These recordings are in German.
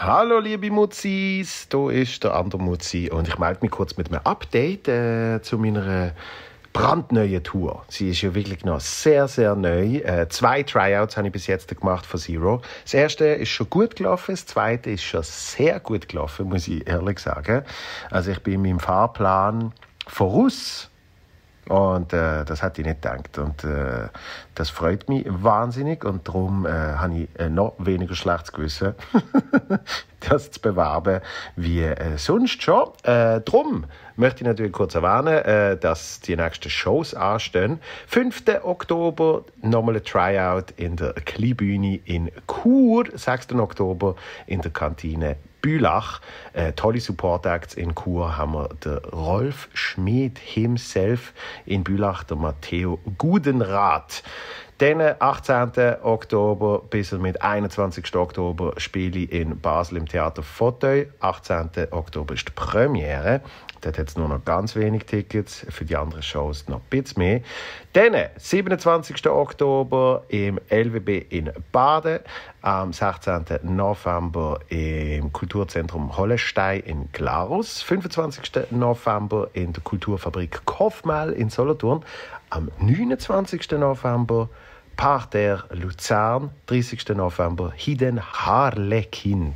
Hallo liebe Mutzis, hier ist der andere Mutzi und ich melde mich kurz mit einem Update äh, zu meiner brandneuen Tour. Sie ist ja wirklich noch sehr, sehr neu. Äh, zwei Tryouts habe ich bis jetzt gemacht von Zero. Das erste ist schon gut gelaufen, das zweite ist schon sehr gut gelaufen, muss ich ehrlich sagen. Also ich bin in meinem Fahrplan voraus und äh, das hat ich nicht gedacht. Und äh, das freut mich wahnsinnig. Und darum äh, habe ich äh, noch weniger schlechtes Gewissen, das zu bewerben, wie äh, sonst schon. Äh, darum möchte ich natürlich kurz erwähnen, äh, dass die nächsten Shows anstehen. 5. Oktober nochmal ein Tryout in der Kleebühne in Chur. 6. Oktober in der Kantine Bülach. Äh, tolle Support Acts in Chur haben wir der Rolf Schmid himself in Bülach, der Matteo Gudenrath. Dann 18. Äh, Oktober bis mit 21. Oktober spiele ich in Basel im Theater Foteu. 18. Oktober ist die Premiere. Dort hat es nur noch ganz wenig Tickets, für die anderen Shows noch ein bisschen mehr. Dann, 27. Oktober im LWB in Baden, am 16. November im Kulturzentrum Hollestein in Glarus, 25. November in der Kulturfabrik Kofmal in Solothurn, am 29. November Parterre Luzern, 30. November Hidden Harlequin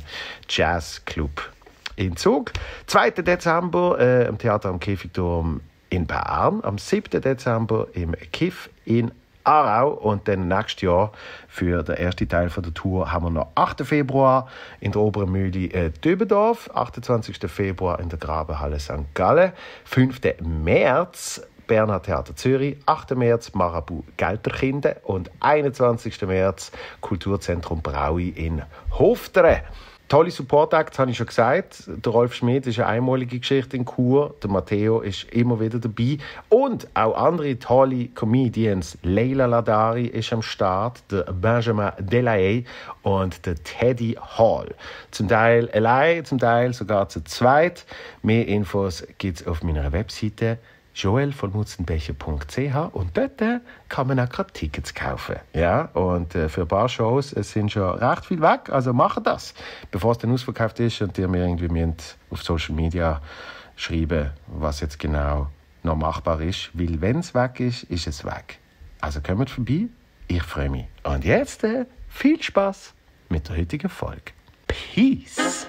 Jazz Club in Zug. 2. Dezember äh, im Theater am Käfigturm in Bern. Am 7. Dezember im Kiff in Aarau und dann nächstes Jahr für den ersten Teil von der Tour haben wir noch 8. Februar in der Oberen Mühle äh, Dübendorf, 28. Februar in der Grabenhalle St. Gallen, 5. März Berner Theater Zürich, 8. März Marabu Gelterkinde und 21. März Kulturzentrum Braui in Hoftere. Tolle Support Acts, habe ich schon gesagt. Der Rolf Schmidt ist eine einmalige Geschichte in Chur. Der Matteo ist immer wieder dabei. Und auch andere tolle Comedians. Leila Ladari ist am Start, der Benjamin Delahaye und der Teddy Hall. Zum Teil allein, zum Teil sogar zu zweit. Mehr Infos gibt es auf meiner Webseite Joel von Mutzenbecher.ch und dort äh, kann man auch gerade Tickets kaufen. Ja? Und äh, für ein paar Shows es sind schon recht viel weg, also machen das, bevor es dann ausverkauft ist und ihr mir irgendwie auf Social Media schreiben, was jetzt genau noch machbar ist, weil wenn es weg ist, ist es weg. Also kommt vorbei, ich freue mich. Und jetzt äh, viel Spaß mit der heutigen Folge. Peace!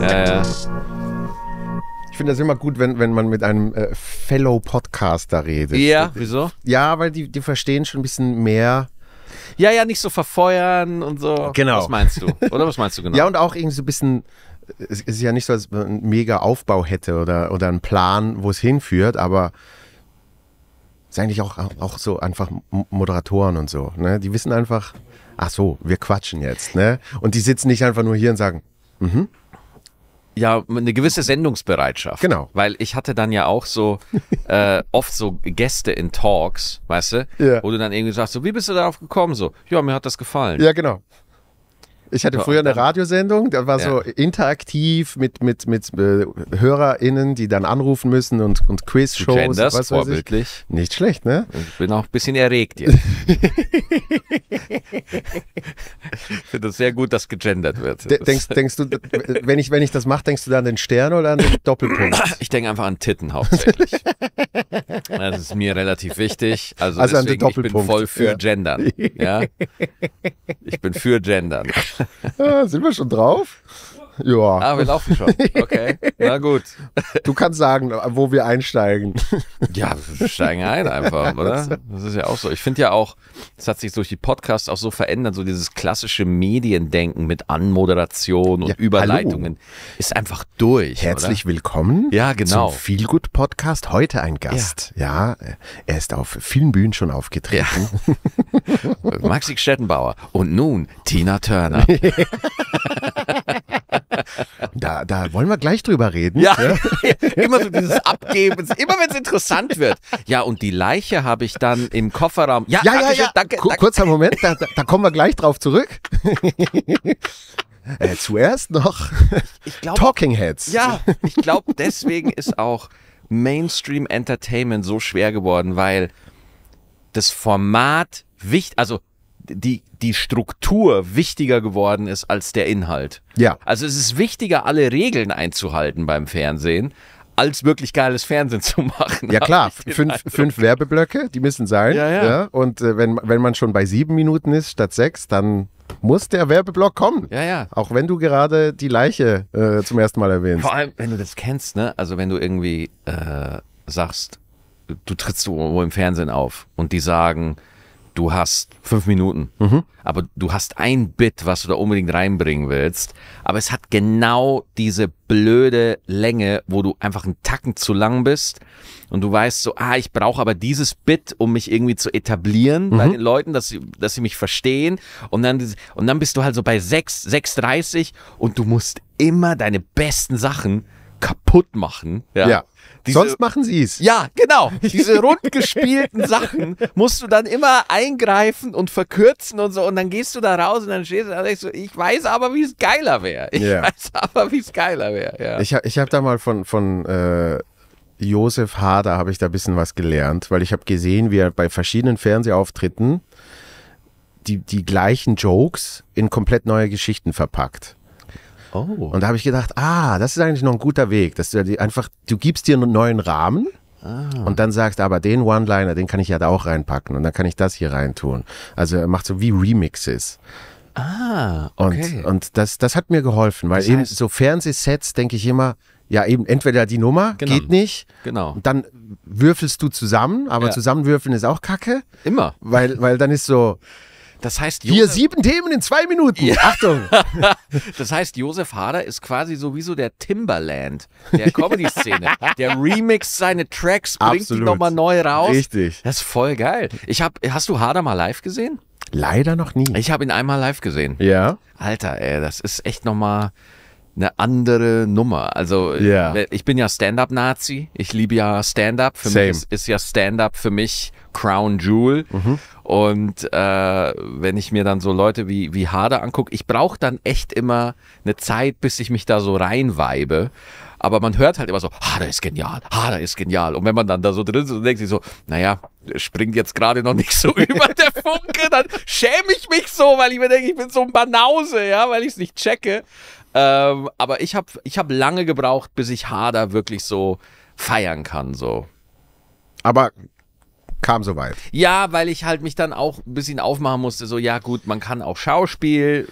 ja, ja. Ich finde das immer gut, wenn, wenn man mit einem äh, Fellow-Podcaster redet. Ja, wieso? Ja, weil die, die verstehen schon ein bisschen mehr. Ja, ja, nicht so verfeuern und so. Genau. Was meinst du? Oder was meinst du genau? ja, und auch irgendwie so ein bisschen es ist ja nicht so, dass man einen mega Aufbau hätte oder, oder einen Plan, wo es hinführt, aber es ist eigentlich auch, auch so einfach Moderatoren und so. Ne? Die wissen einfach, ach so, wir quatschen jetzt. Ne? Und die sitzen nicht einfach nur hier und sagen, mhm. Ja, eine gewisse Sendungsbereitschaft. Genau. Weil ich hatte dann ja auch so äh, oft so Gäste in Talks, weißt du, ja. wo du dann irgendwie sagst, so, wie bist du darauf gekommen? So, ja, mir hat das gefallen. Ja, genau. Ich hatte früher eine Radiosendung, da war ja. so interaktiv mit, mit, mit äh, HörerInnen, die dann anrufen müssen und, und Quiz-Shows. genders, Was vorbildlich. Nicht schlecht, ne? Ich bin auch ein bisschen erregt jetzt. ich finde es sehr gut, dass gegendert wird. De denkst, denkst du, wenn ich, wenn ich das mache, denkst du da an den Stern oder an den Doppelpunkt? Ich denke einfach an Titten hauptsächlich. das ist mir relativ wichtig. Also, also deswegen, ich bin voll für ja. Gendern. Ja? Ich bin für Gendern. sind wir schon drauf? Ja. Ah, wir laufen schon. Okay. Na gut. Du kannst sagen, wo wir einsteigen. Ja, wir steigen ein einfach, oder? Das ist ja auch so. Ich finde ja auch, das hat sich durch die Podcasts auch so verändert, so dieses klassische Mediendenken mit Anmoderation und ja, Überleitungen hallo. ist einfach durch. Herzlich oder? willkommen. Ja, genau. Zum Feel Good Podcast. Heute ein Gast. Ja. ja. er ist auf vielen Bühnen schon aufgetreten. Ja. Maxi Stettenbauer und nun Tina Turner. da, da wollen wir gleich drüber reden. Ja, ja. Ne? immer so dieses Abgeben, immer wenn es interessant wird. Ja, und die Leiche habe ich dann im Kofferraum. Ja, ja, ja, ja. Danke, danke. Kurzer Moment, da, da kommen wir gleich drauf zurück. Äh, zuerst noch glaub, Talking Heads. Ja, ich glaube, deswegen ist auch Mainstream Entertainment so schwer geworden, weil das Format wichtig, also die, die Struktur wichtiger geworden ist als der Inhalt. Ja. Also es ist wichtiger, alle Regeln einzuhalten beim Fernsehen, als wirklich geiles Fernsehen zu machen. Ja klar, fünf, fünf, Werbeblöcke, die müssen sein. Ja, ja. ja. Und äh, wenn, wenn man schon bei sieben Minuten ist statt sechs, dann muss der Werbeblock kommen. Ja, ja. Auch wenn du gerade die Leiche äh, zum ersten Mal erwähnst. Vor allem, wenn du das kennst, ne? Also wenn du irgendwie äh, sagst, du trittst wo im Fernsehen auf und die sagen, du hast fünf Minuten, mhm. aber du hast ein Bit, was du da unbedingt reinbringen willst, aber es hat genau diese blöde Länge, wo du einfach einen Tacken zu lang bist und du weißt so, ah, ich brauche aber dieses Bit, um mich irgendwie zu etablieren mhm. bei den Leuten, dass sie, dass sie mich verstehen und dann, und dann bist du halt so bei 6, 6,30 und du musst immer deine besten Sachen kaputt machen. Ja. ja. Diese, Sonst machen sie es. Ja, genau. Diese rundgespielten Sachen musst du dann immer eingreifen und verkürzen und so. Und dann gehst du da raus und dann stehst du da und ich weiß aber, wie es geiler wäre. Ich ja. weiß aber, wie es geiler wäre. Ja. Ich, ich habe da mal von, von äh Josef Hader habe ich da ein bisschen was gelernt, weil ich habe gesehen, wie er bei verschiedenen Fernsehauftritten die, die gleichen Jokes in komplett neue Geschichten verpackt. Oh. Und da habe ich gedacht, ah, das ist eigentlich noch ein guter Weg, dass du einfach, du gibst dir einen neuen Rahmen. Ah. Und dann sagst aber den One-Liner, den kann ich ja da auch reinpacken und dann kann ich das hier reintun. Also er macht so wie Remixes. Ah, okay. Und, und das, das hat mir geholfen, weil das heißt, eben so Fernsehsets denke ich immer, ja eben entweder die Nummer genau. geht nicht, genau. dann würfelst du zusammen, aber ja. zusammenwürfeln ist auch Kacke. Immer. Weil, weil dann ist so, das heißt, Josef, Hier sieben Themen in zwei Minuten. Ja. Achtung. das heißt, Josef Hader ist quasi sowieso der Timberland der Comedy-Szene. der remixt seine Tracks, bringt Absolut. die nochmal neu raus. Richtig. Das ist voll geil. Ich hab, hast du Hader mal live gesehen? Leider noch nie. Ich habe ihn einmal live gesehen. Ja. Alter, ey, das ist echt nochmal eine andere Nummer. Also yeah. ich bin ja Stand-up-Nazi. Ich liebe ja Stand-up. Für Same. mich ist, ist ja Stand-up für mich Crown Jewel. Mhm. Und äh, wenn ich mir dann so Leute wie, wie Hader angucke, ich brauche dann echt immer eine Zeit, bis ich mich da so reinweibe. Aber man hört halt immer so, Hader ist genial, Hader ist genial. Und wenn man dann da so drin ist und denkt sich so, naja, springt jetzt gerade noch nicht so über der Funke, dann schäme ich mich so, weil ich mir denke, ich bin so ein Banause, ja, weil ich es nicht checke. Ähm, aber ich habe ich hab lange gebraucht, bis ich Hader wirklich so feiern kann, so. Aber kam soweit. Ja, weil ich halt mich dann auch ein bisschen aufmachen musste, so ja gut, man kann auch Schauspiel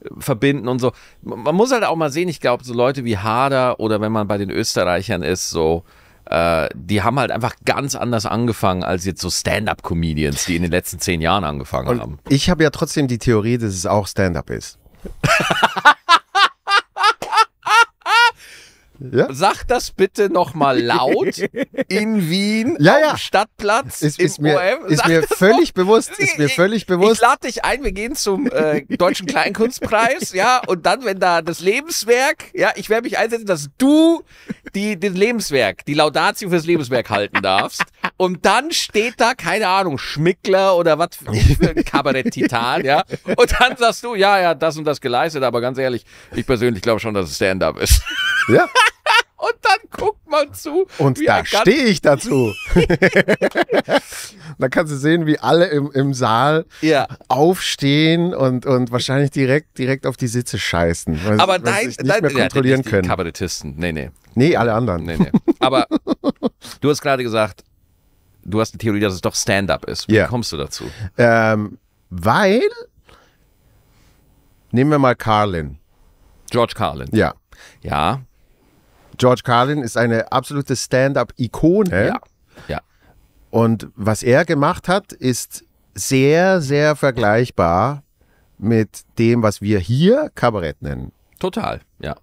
äh, verbinden und so. Man muss halt auch mal sehen, ich glaube, so Leute wie Harder oder wenn man bei den Österreichern ist, so äh, die haben halt einfach ganz anders angefangen als jetzt so Stand-up-Comedians, die in den letzten zehn Jahren angefangen und haben. Ich habe ja trotzdem die Theorie, dass es auch Stand-up ist. Ja? Sag das bitte nochmal laut. In Wien, ja, ja. am Stadtplatz, ist, ist mir, OM. Ist mir völlig bewusst, ist mir völlig bewusst. Ich lade dich ein, wir gehen zum äh, Deutschen Kleinkunstpreis, ja, und dann, wenn da das Lebenswerk, ja, ich werde mich einsetzen, dass du die, den Lebenswerk, die Laudatio fürs Lebenswerk halten darfst. Und dann steht da, keine Ahnung, Schmickler oder was für ein Kabarett-Titan, ja. Und dann sagst du, ja, ja, das und das geleistet, aber ganz ehrlich, ich persönlich glaube schon, dass es Stand-up ist. Ja. Und dann guckt man zu. Und da stehe ich dazu. da kannst du sehen, wie alle im, im Saal ja. aufstehen und, und wahrscheinlich direkt, direkt auf die Sitze scheißen. Weil, Aber nein, nicht nein, mehr kontrollieren ja, können. Kabarettisten, nee, nee. Nee, alle anderen. Nee, nee. Aber du hast gerade gesagt, du hast die Theorie, dass es doch Stand-up ist. Wie yeah. kommst du dazu? Ähm, weil, nehmen wir mal Carlin. George Carlin. Ja. Ja. George Carlin ist eine absolute Stand-up-Ikone. Ja. ja. Und was er gemacht hat, ist sehr, sehr vergleichbar mit dem, was wir hier Kabarett nennen. Total, ja.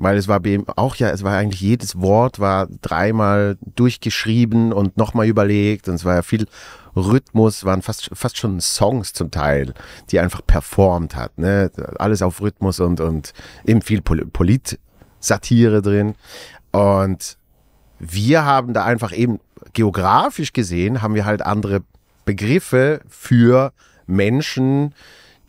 Weil es war auch ja, es war eigentlich jedes Wort war dreimal durchgeschrieben und nochmal überlegt und es war ja viel Rhythmus, waren fast, fast schon Songs zum Teil, die einfach performt hat. Ne? Alles auf Rhythmus und, und eben viel Polit Satire drin. Und wir haben da einfach eben geografisch gesehen, haben wir halt andere Begriffe für Menschen,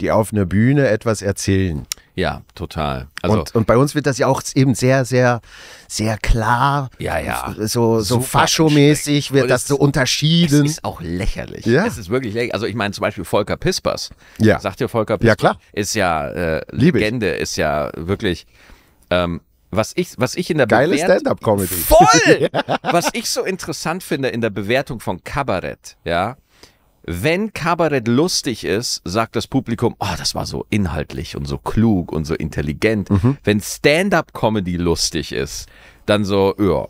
die auf einer Bühne etwas erzählen. Ja, total. Also und, und bei uns wird das ja auch eben sehr, sehr, sehr klar. Ja, ja. So, so faschomäßig wird das so unterschieden. Das ist auch lächerlich. Ja. Es ist wirklich lächerlich. Also ich meine zum Beispiel Volker Pispers. Ja. Sagt ihr Volker Pispers? Ja, klar. Ist ja äh, Legende, ist ja wirklich... Ähm, was ich, was ich in der Geile Stand-up-Comedy. Voll! Was ich so interessant finde in der Bewertung von Kabarett, ja. Wenn Kabarett lustig ist, sagt das Publikum, oh, das war so inhaltlich und so klug und so intelligent. Mhm. Wenn Stand-up-Comedy lustig ist, dann so, ja.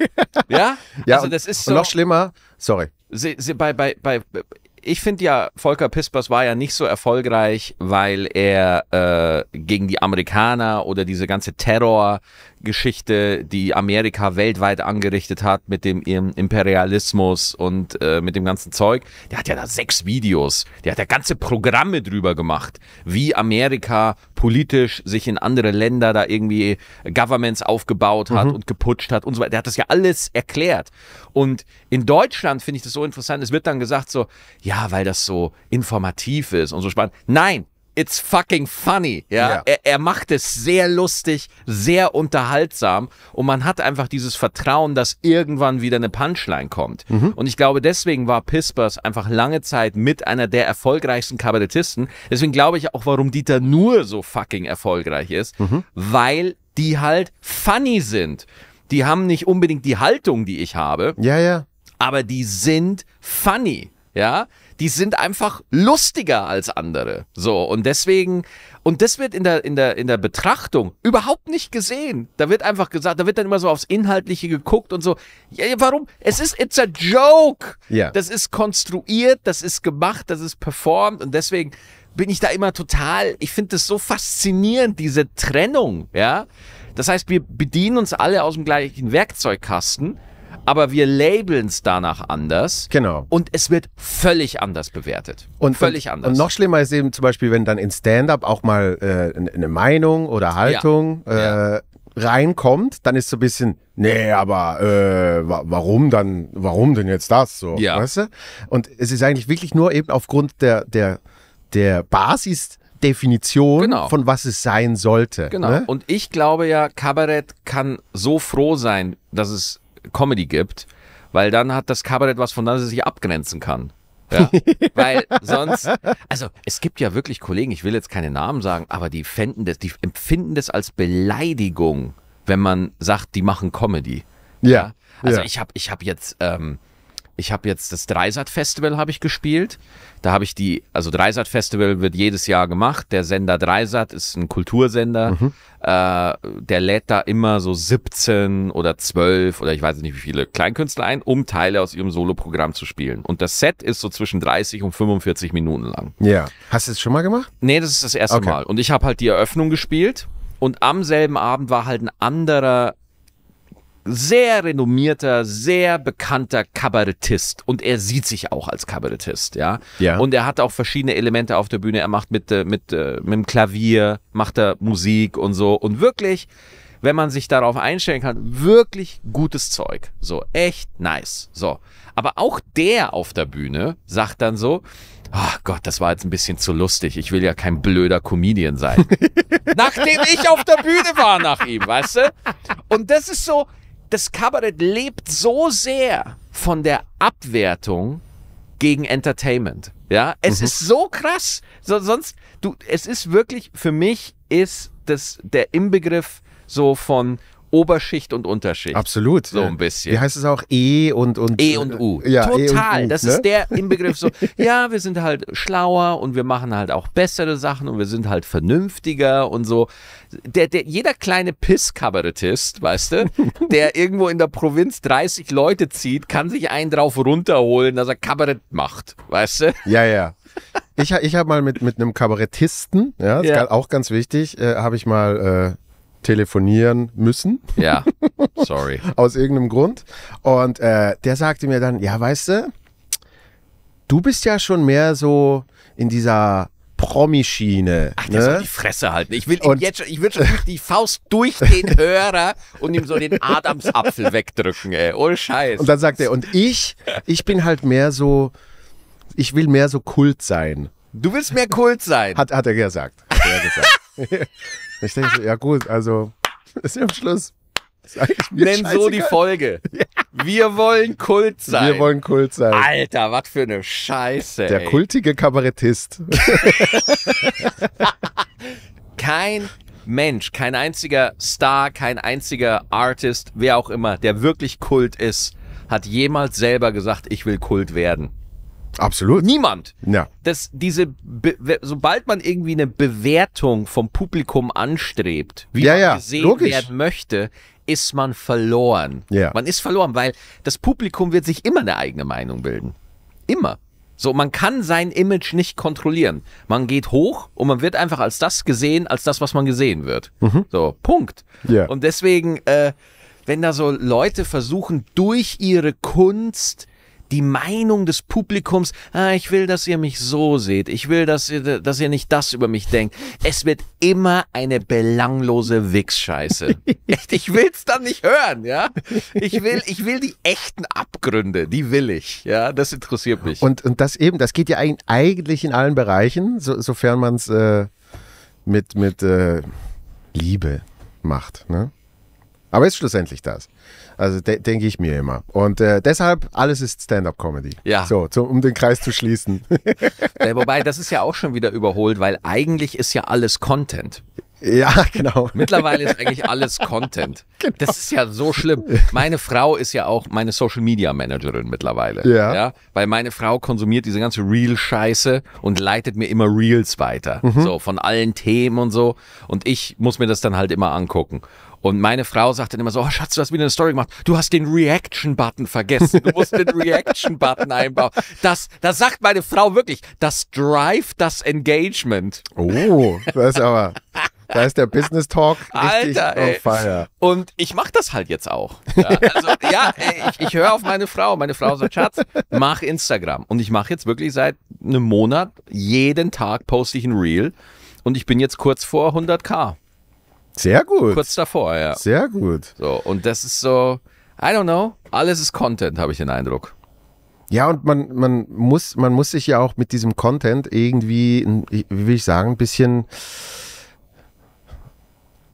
ja? ja, also das ist so. Und noch schlimmer, sorry. Sie, sie, bei, bei, bei, ich finde ja, Volker Pispers war ja nicht so erfolgreich, weil er äh, gegen die Amerikaner oder diese ganze Terror, Geschichte, die Amerika weltweit angerichtet hat mit dem ihrem Imperialismus und äh, mit dem ganzen Zeug. Der hat ja da sechs Videos. Der hat ja ganze Programme drüber gemacht, wie Amerika politisch sich in andere Länder da irgendwie äh, Governments aufgebaut hat mhm. und geputscht hat und so weiter. Der hat das ja alles erklärt. Und in Deutschland finde ich das so interessant. Es wird dann gesagt so, ja, weil das so informativ ist und so spannend. Nein, it's fucking funny. Ja, ja. Er, er, macht es sehr lustig, sehr unterhaltsam und man hat einfach dieses Vertrauen, dass irgendwann wieder eine Punchline kommt. Mhm. Und ich glaube, deswegen war Pispers einfach lange Zeit mit einer der erfolgreichsten Kabarettisten. Deswegen glaube ich auch, warum Dieter nur so fucking erfolgreich ist, mhm. weil die halt funny sind. Die haben nicht unbedingt die Haltung, die ich habe. Ja, ja. Aber die sind funny. Ja, die sind einfach lustiger als andere. So, und deswegen, und das wird in der, in der, in der Betrachtung überhaupt nicht gesehen. Da wird einfach gesagt, da wird dann immer so aufs Inhaltliche geguckt und so. Ja, warum? Es ist, it's a joke. Ja. Das ist konstruiert, das ist gemacht, das ist performt und deswegen bin ich da immer total, ich finde das so faszinierend, diese Trennung, ja. Das heißt, wir bedienen uns alle aus dem gleichen Werkzeugkasten aber wir labeln es danach anders. Genau. Und es wird völlig anders bewertet. Und völlig und, anders. Und noch schlimmer ist eben zum Beispiel, wenn dann in Stand-up auch mal äh, eine Meinung oder Haltung ja. Äh, ja. reinkommt, dann ist so ein bisschen, nee, aber äh, warum dann, warum denn jetzt das so? Ja. Weißt du? Und es ist eigentlich wirklich nur eben aufgrund der, der, der Basis Definition genau. von was es sein sollte. Genau. Ne? Und ich glaube ja, Kabarett kann so froh sein, dass es Comedy gibt, weil dann hat das Kabarett was, von das es sich abgrenzen kann. Ja, weil sonst, also es gibt ja wirklich Kollegen, ich will jetzt keine Namen sagen, aber die fänden das, die empfinden das als Beleidigung, wenn man sagt, die machen Comedy. Ja. ja. Also ja. ich habe ich hab jetzt, ähm, ich habe jetzt das Dreisat-Festival habe ich gespielt. Da habe ich die, also Dreisat-Festival wird jedes Jahr gemacht. Der Sender Dreisat ist ein Kultursender. Mhm. Äh, der lädt da immer so 17 oder 12 oder ich weiß nicht wie viele Kleinkünstler ein, um Teile aus ihrem Soloprogramm zu spielen. Und das Set ist so zwischen 30 und 45 Minuten lang. Ja. Hast du es schon mal gemacht? Nee, das ist das erste okay. Mal. Und ich habe halt die Eröffnung gespielt. Und am selben Abend war halt ein anderer sehr renommierter, sehr bekannter Kabarettist und er sieht sich auch als Kabarettist, ja. ja. Und er hat auch verschiedene Elemente auf der Bühne. Er macht mit äh, mit äh, mit dem Klavier, macht er Musik und so und wirklich, wenn man sich darauf einstellen kann, wirklich gutes Zeug. So echt nice. So, aber auch der auf der Bühne sagt dann so, Ach Gott, das war jetzt ein bisschen zu lustig. Ich will ja kein blöder Comedian sein. Nachdem ich auf der Bühne war nach ihm, weißt du? Und das ist so, das Kabarett lebt so sehr von der Abwertung gegen Entertainment. Ja, es mhm. ist so krass. So, sonst, du, es ist wirklich, für mich ist das der Inbegriff so von Oberschicht und Unterschicht. Absolut. So ein bisschen. Wie heißt es auch? E und, und E und U. Äh, ja, e Total. E U, das ne? ist ne? der Inbegriff so, ja, wir sind halt schlauer und wir machen halt auch bessere Sachen und wir sind halt vernünftiger und so. Der, der, jeder kleine Piss-Kabarettist, weißt du, der irgendwo in der Provinz 30 Leute zieht, kann sich einen drauf runterholen, dass er Kabarett macht, weißt du? Ja, ja. Ich, ich habe mal mit, mit einem Kabarettisten, ja, ja. auch ganz wichtig, äh, habe ich mal äh, telefonieren müssen. Ja, sorry. Aus irgendeinem Grund. Und äh, der sagte mir dann, ja, weißt du, du bist ja schon mehr so in dieser Promischiene. Ach, der ne? soll die Fresse halten. Ich will und, jetzt ich will schon die Faust durch den Hörer und ihm so den Adamsapfel wegdrücken, ey. Oh Scheiß. Und dann sagt er, und ich, ich bin halt mehr so, ich will mehr so Kult sein. Du willst mehr Kult sein. Hat, hat er gesagt. Hat er gesagt. ich denke so, ja gut, also ist ja am Schluss. Nenn so die Folge. Ja. Wir wollen Kult sein. Wir wollen Kult sein. Alter, was für eine Scheiße. Der ey. kultige Kabarettist. kein Mensch, kein einziger Star, kein einziger Artist, wer auch immer, der wirklich Kult ist, hat jemals selber gesagt, ich will Kult werden. Absolut. Niemand. Ja. Das, diese, sobald man irgendwie eine Bewertung vom Publikum anstrebt, wie ja, man ja, gesehen logisch. werden möchte, ist man verloren. Ja. Man ist verloren, weil das Publikum wird sich immer eine eigene Meinung bilden. Immer. So, man kann sein Image nicht kontrollieren. Man geht hoch und man wird einfach als das gesehen, als das, was man gesehen wird. Mhm. So, Punkt. Ja. Und deswegen, äh, wenn da so Leute versuchen, durch ihre Kunst die Meinung des Publikums, ah, ich will, dass ihr mich so seht, ich will, dass ihr, dass ihr nicht das über mich denkt. Es wird immer eine belanglose Wichsscheiße. Echt, ich will es dann nicht hören, ja? Ich will, ich will die echten Abgründe, die will ich, ja? Das interessiert mich. Und, und das eben, das geht ja eigentlich in allen Bereichen, so, sofern man es äh, mit, mit äh, Liebe macht, ne? Aber ist schlussendlich das. Also de denke ich mir immer. Und äh, deshalb, alles ist Stand-up-Comedy. Ja. So, zu, um den Kreis zu schließen. ja, wobei, das ist ja auch schon wieder überholt, weil eigentlich ist ja alles Content. Ja, genau. Mittlerweile ist eigentlich alles Content. Genau. Das ist ja so schlimm. Meine Frau ist ja auch meine Social Media Managerin mittlerweile. Ja. ja? Weil meine Frau konsumiert diese ganze Real-Scheiße und leitet mir immer Reels weiter. Mhm. So von allen Themen und so. Und ich muss mir das dann halt immer angucken. Und meine Frau sagt dann immer so, oh Schatz, du hast wieder eine Story gemacht. Du hast den Reaction-Button vergessen. Du musst den Reaction-Button einbauen. Das, das sagt meine Frau wirklich. Das Drive, das Engagement. Oh, das ist aber... Da ist der Business Talk richtig Alter, ey. fire. Und ich mache das halt jetzt auch. Ja, also, ja ey, ich, ich höre auf meine Frau. Meine Frau sagt, Schatz, mach Instagram. Und ich mache jetzt wirklich seit einem Monat, jeden Tag poste ich ein Reel. Und ich bin jetzt kurz vor 100k. Sehr gut. Kurz davor, ja. Sehr gut. So, und das ist so, I don't know, alles ist Content, habe ich den Eindruck. Ja, und man, man, muss, man muss sich ja auch mit diesem Content irgendwie, wie will ich sagen, ein bisschen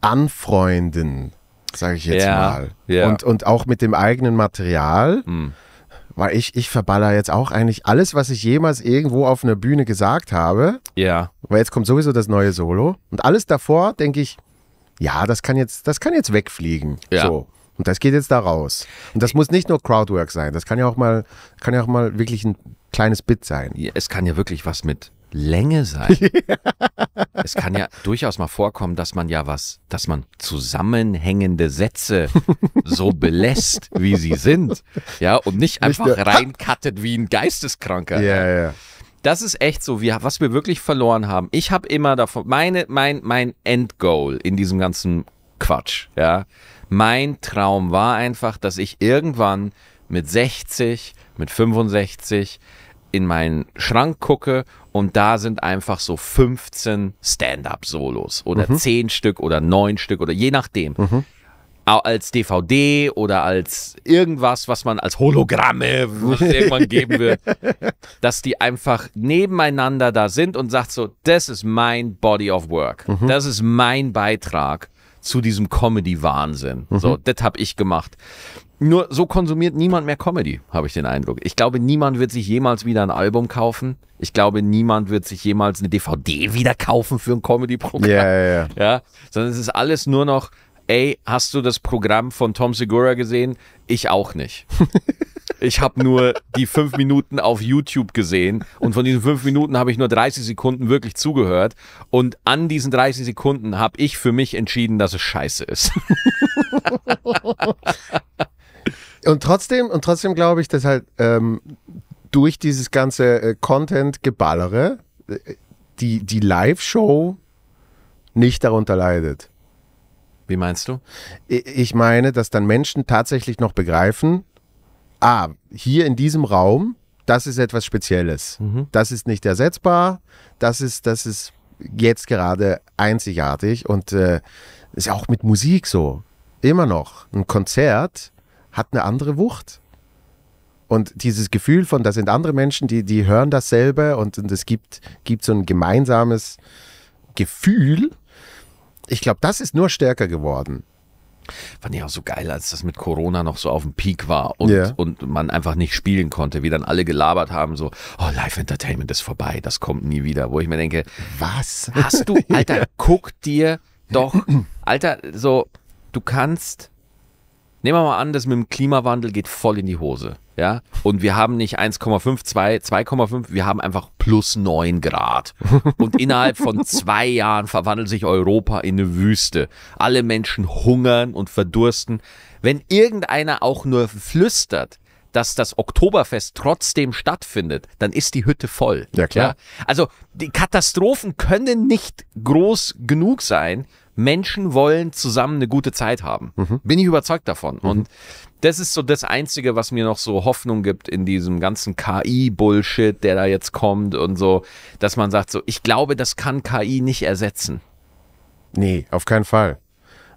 anfreunden, sage ich jetzt ja, mal. Ja. Und, und auch mit dem eigenen Material. Hm. Weil ich, ich verballer jetzt auch eigentlich alles, was ich jemals irgendwo auf einer Bühne gesagt habe. Ja. Weil jetzt kommt sowieso das neue Solo. Und alles davor denke ich, ja, das kann jetzt, das kann jetzt wegfliegen. Ja. So. Und das geht jetzt da raus. Und das muss nicht nur Crowdwork sein. Das kann ja auch mal, kann ja auch mal wirklich ein kleines Bit sein. es kann ja wirklich was mit Länge sein. es kann ja durchaus mal vorkommen, dass man ja was, dass man zusammenhängende Sätze so belässt, wie sie sind. Ja, und nicht einfach reinkattet wie ein Geisteskranker. Ja, ja das ist echt so, wie, was wir wirklich verloren haben. Ich habe immer davon, meine, mein, mein Endgoal in diesem ganzen Quatsch, ja. Mein Traum war einfach, dass ich irgendwann mit 60, mit 65 in meinen Schrank gucke und da sind einfach so 15 Stand-up-Solos oder mhm. 10 Stück oder 9 Stück oder je nachdem. Mhm als DVD oder als irgendwas, was man als Hologramme irgendwann geben wird, dass die einfach nebeneinander da sind und sagt so, das ist mein Body of Work, mhm. das ist mein Beitrag zu diesem Comedy-Wahnsinn. Mhm. So, das habe ich gemacht. Nur so konsumiert niemand mehr Comedy, habe ich den Eindruck. Ich glaube, niemand wird sich jemals wieder ein Album kaufen. Ich glaube, niemand wird sich jemals eine DVD wieder kaufen für ein Comedy-Programm. Ja, ja, yeah. Ja, sondern es ist alles nur noch, ey, hast du das Programm von Tom Segura gesehen? Ich auch nicht. Ich habe nur die fünf Minuten auf YouTube gesehen und von diesen fünf Minuten habe ich nur 30 Sekunden wirklich zugehört und an diesen 30 Sekunden habe ich für mich entschieden, dass es scheiße ist. und trotzdem, und trotzdem glaube ich, dass halt ähm, durch dieses ganze äh, Content-Geballere äh, die, die Live-Show nicht darunter leidet. Wie meinst du? Ich meine, dass dann Menschen tatsächlich noch begreifen, ah, hier in diesem Raum, das ist etwas Spezielles. Mhm. Das ist nicht ersetzbar, das ist, das ist jetzt gerade einzigartig und äh, ist auch mit Musik so. Immer noch. Ein Konzert hat eine andere Wucht. Und dieses Gefühl von, da sind andere Menschen, die, die hören dasselbe und, und es gibt, gibt so ein gemeinsames Gefühl, ich glaube, das ist nur stärker geworden. Fand ich auch so geil, als das mit Corona noch so auf dem Peak war und, yeah. und man einfach nicht spielen konnte, wie dann alle gelabert haben, so, oh, Live-Entertainment ist vorbei, das kommt nie wieder. Wo ich mir denke, was hast du, Alter, guck dir doch, Alter, so, du kannst, nehmen wir mal an, das mit dem Klimawandel geht voll in die Hose. Ja, und wir haben nicht 1,5, 2,5, wir haben einfach plus 9 Grad. Und innerhalb von zwei Jahren verwandelt sich Europa in eine Wüste. Alle Menschen hungern und verdursten. Wenn irgendeiner auch nur flüstert, dass das Oktoberfest trotzdem stattfindet, dann ist die Hütte voll. Ja, klar. Ja? Also die Katastrophen können nicht groß genug sein, Menschen wollen zusammen eine gute Zeit haben. Mhm. Bin ich überzeugt davon. Mhm. Und das ist so das Einzige, was mir noch so Hoffnung gibt in diesem ganzen KI-Bullshit, der da jetzt kommt und so, dass man sagt so, ich glaube, das kann KI nicht ersetzen. Nee, auf keinen Fall.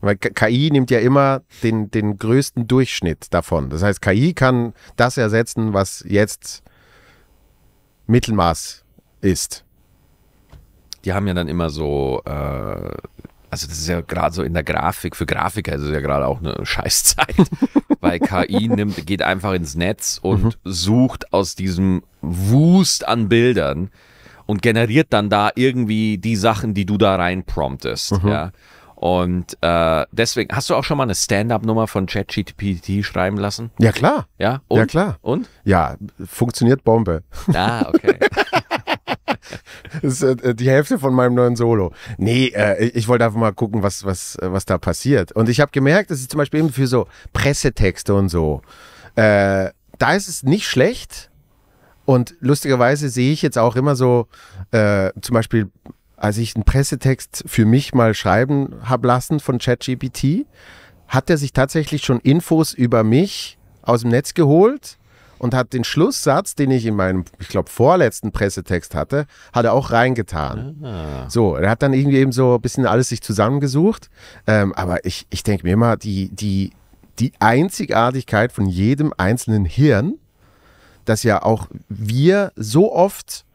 Weil KI nimmt ja immer den, den größten Durchschnitt davon. Das heißt, KI kann das ersetzen, was jetzt Mittelmaß ist. Die haben ja dann immer so äh, also das ist ja gerade so in der Grafik, für Grafiker ist es ja gerade auch eine Scheißzeit, weil KI nimmt, geht einfach ins Netz und mhm. sucht aus diesem Wust an Bildern und generiert dann da irgendwie die Sachen, die du da rein promptest, mhm. ja. Und äh, deswegen, hast du auch schon mal eine Stand-up-Nummer von ChatGPT schreiben lassen? Ja, klar. Ja, und? Ja, klar. Und? Ja, funktioniert Bombe. Ah, okay. das ist äh, die Hälfte von meinem neuen Solo. Nee, äh, ich wollte einfach mal gucken, was, was, äh, was da passiert. Und ich habe gemerkt, dass ich zum Beispiel eben für so Pressetexte und so, äh, da ist es nicht schlecht. Und lustigerweise sehe ich jetzt auch immer so, äh, zum Beispiel, als ich einen Pressetext für mich mal schreiben habe lassen von ChatGPT, hat er sich tatsächlich schon Infos über mich aus dem Netz geholt und hat den Schlusssatz, den ich in meinem, ich glaube, vorletzten Pressetext hatte, hat er auch reingetan. Aha. So, er hat dann irgendwie eben so ein bisschen alles sich zusammengesucht. Ähm, aber ich, ich denke mir immer, die, die, die Einzigartigkeit von jedem einzelnen Hirn, dass ja auch wir so oft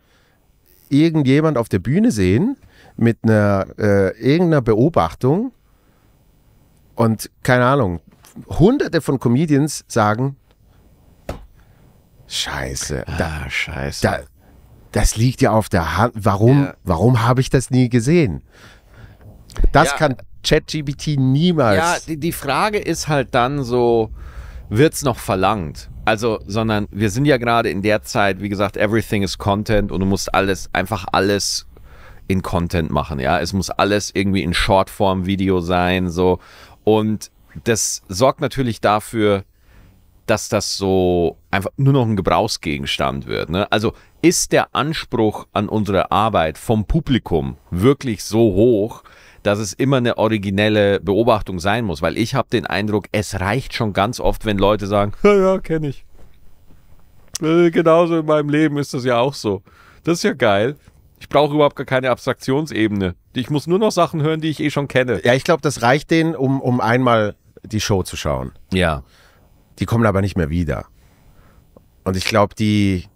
irgendjemand auf der Bühne sehen mit einer äh, irgendeiner Beobachtung und keine Ahnung, hunderte von Comedians sagen, Scheiße. Ah, da, ah, scheiße. Da, das liegt ja auf der Hand. Warum, ja. warum habe ich das nie gesehen? Das ja. kann ChatGBT niemals. Ja, die, die, Frage ist halt dann so, wird es noch verlangt? Also, sondern wir sind ja gerade in der Zeit, wie gesagt, everything is Content und du musst alles, einfach alles in Content machen, ja. Es muss alles irgendwie in Shortform-Video sein, so. Und das sorgt natürlich dafür, dass das so einfach nur noch ein Gebrauchsgegenstand wird. Ne? Also ist der Anspruch an unsere Arbeit vom Publikum wirklich so hoch, dass es immer eine originelle Beobachtung sein muss? Weil ich habe den Eindruck, es reicht schon ganz oft, wenn Leute sagen, ja, ja kenne ich. Äh, genauso in meinem Leben ist das ja auch so. Das ist ja geil. Ich brauche überhaupt gar keine Abstraktionsebene. Ich muss nur noch Sachen hören, die ich eh schon kenne. Ja, ich glaube, das reicht denen, um, um einmal die Show zu schauen. Ja. Die kommen aber nicht mehr wieder. Und ich glaube, die,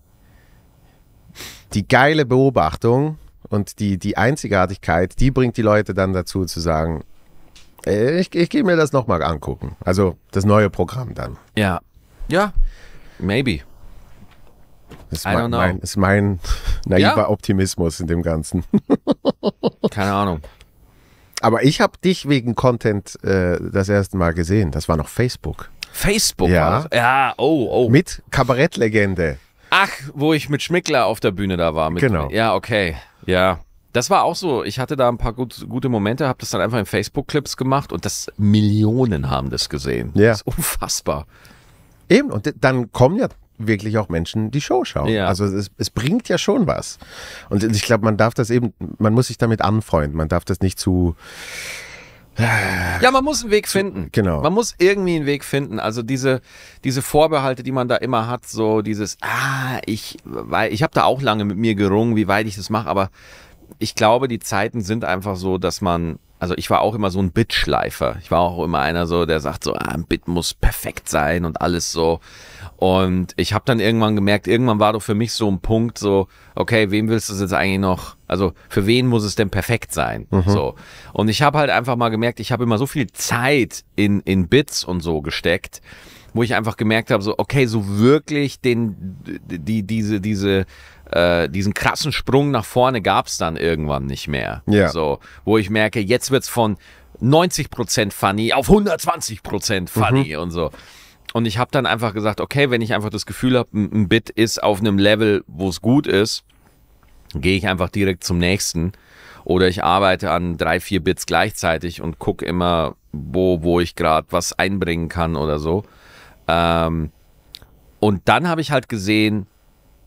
die geile Beobachtung und die, die Einzigartigkeit, die bringt die Leute dann dazu zu sagen, äh, ich, ich gehe mir das nochmal angucken. Also das neue Programm dann. Ja. Ja. Maybe. Das ist, I mein, mein, ist mein naiver ja. Optimismus in dem Ganzen. Keine Ahnung. Aber ich habe dich wegen Content äh, das erste Mal gesehen. Das war noch Facebook. Facebook ja. War ja, oh, oh. Mit Kabarettlegende. Ach, wo ich mit Schmickler auf der Bühne da war. Mit, genau. Ja, okay. Ja. Das war auch so. Ich hatte da ein paar gut, gute Momente, habe das dann einfach in Facebook-Clips gemacht und das Millionen haben das gesehen. Ja. Das ist unfassbar. Eben, und dann kommen ja wirklich auch Menschen die Show schauen. Ja. Also es, es, bringt ja schon was. Und ich glaube, man darf das eben, man muss sich damit anfreunden. Man darf das nicht zu ja, man muss einen Weg finden. Genau. Man muss irgendwie einen Weg finden. Also diese, diese Vorbehalte, die man da immer hat, so dieses, ah, ich, weil ich habe da auch lange mit mir gerungen, wie weit ich das mache, aber ich glaube, die Zeiten sind einfach so, dass man also ich war auch immer so ein Bitschleifer. Ich war auch immer einer so, der sagt so, ah, ein Bit muss perfekt sein und alles so. Und ich habe dann irgendwann gemerkt, irgendwann war doch für mich so ein Punkt so, okay, wem willst du es jetzt eigentlich noch, also für wen muss es denn perfekt sein? Mhm. So. Und ich habe halt einfach mal gemerkt, ich habe immer so viel Zeit in, in Bits und so gesteckt, wo ich einfach gemerkt habe, so, okay, so wirklich den, die, diese, diese, äh, diesen krassen Sprung nach vorne gab es dann irgendwann nicht mehr. Ja. So, wo ich merke, jetzt wird es von 90% funny auf 120% funny mhm. und so. Und ich habe dann einfach gesagt, okay, wenn ich einfach das Gefühl habe, ein Bit ist auf einem Level, wo es gut ist, gehe ich einfach direkt zum nächsten. Oder ich arbeite an drei, vier Bits gleichzeitig und gucke immer, wo, wo ich gerade was einbringen kann oder so. Ähm, und dann habe ich halt gesehen,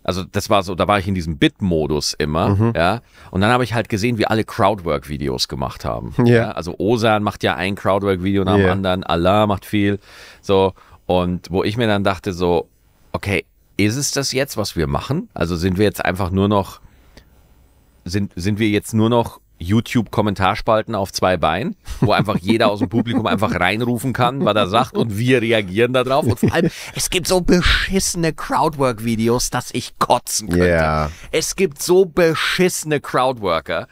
also das war so, da war ich in diesem Bit-Modus immer, mhm. ja. Und dann habe ich halt gesehen, wie alle Crowdwork-Videos gemacht haben. Ja. ja? Also Osan macht ja ein Crowdwork-Video nach dem yeah. anderen, Allah macht viel, so. Und wo ich mir dann dachte so, okay, ist es das jetzt, was wir machen? Also sind wir jetzt einfach nur noch, sind, sind wir jetzt nur noch YouTube-Kommentarspalten auf zwei Beinen, wo einfach jeder aus dem Publikum einfach reinrufen kann, was er sagt und wir reagieren darauf. Und vor allem, es gibt so beschissene Crowdwork-Videos, dass ich kotzen könnte. Yeah. Es gibt so beschissene Crowdworker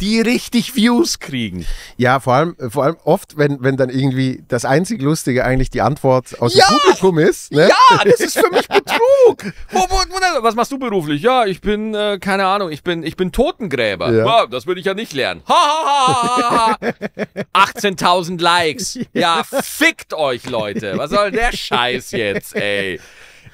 die richtig Views kriegen. Ja, vor allem, vor allem oft, wenn, wenn dann irgendwie das einzig Lustige eigentlich die Antwort aus ja! dem Publikum ist. Ne? Ja, das ist für mich Betrug. wo, wo, wo, was machst du beruflich? Ja, ich bin, äh, keine Ahnung, ich bin, ich bin Totengräber. Ja. Wow, das würde ich ja nicht lernen. 18.000 Likes. Ja, fickt euch, Leute. Was soll der Scheiß jetzt, ey?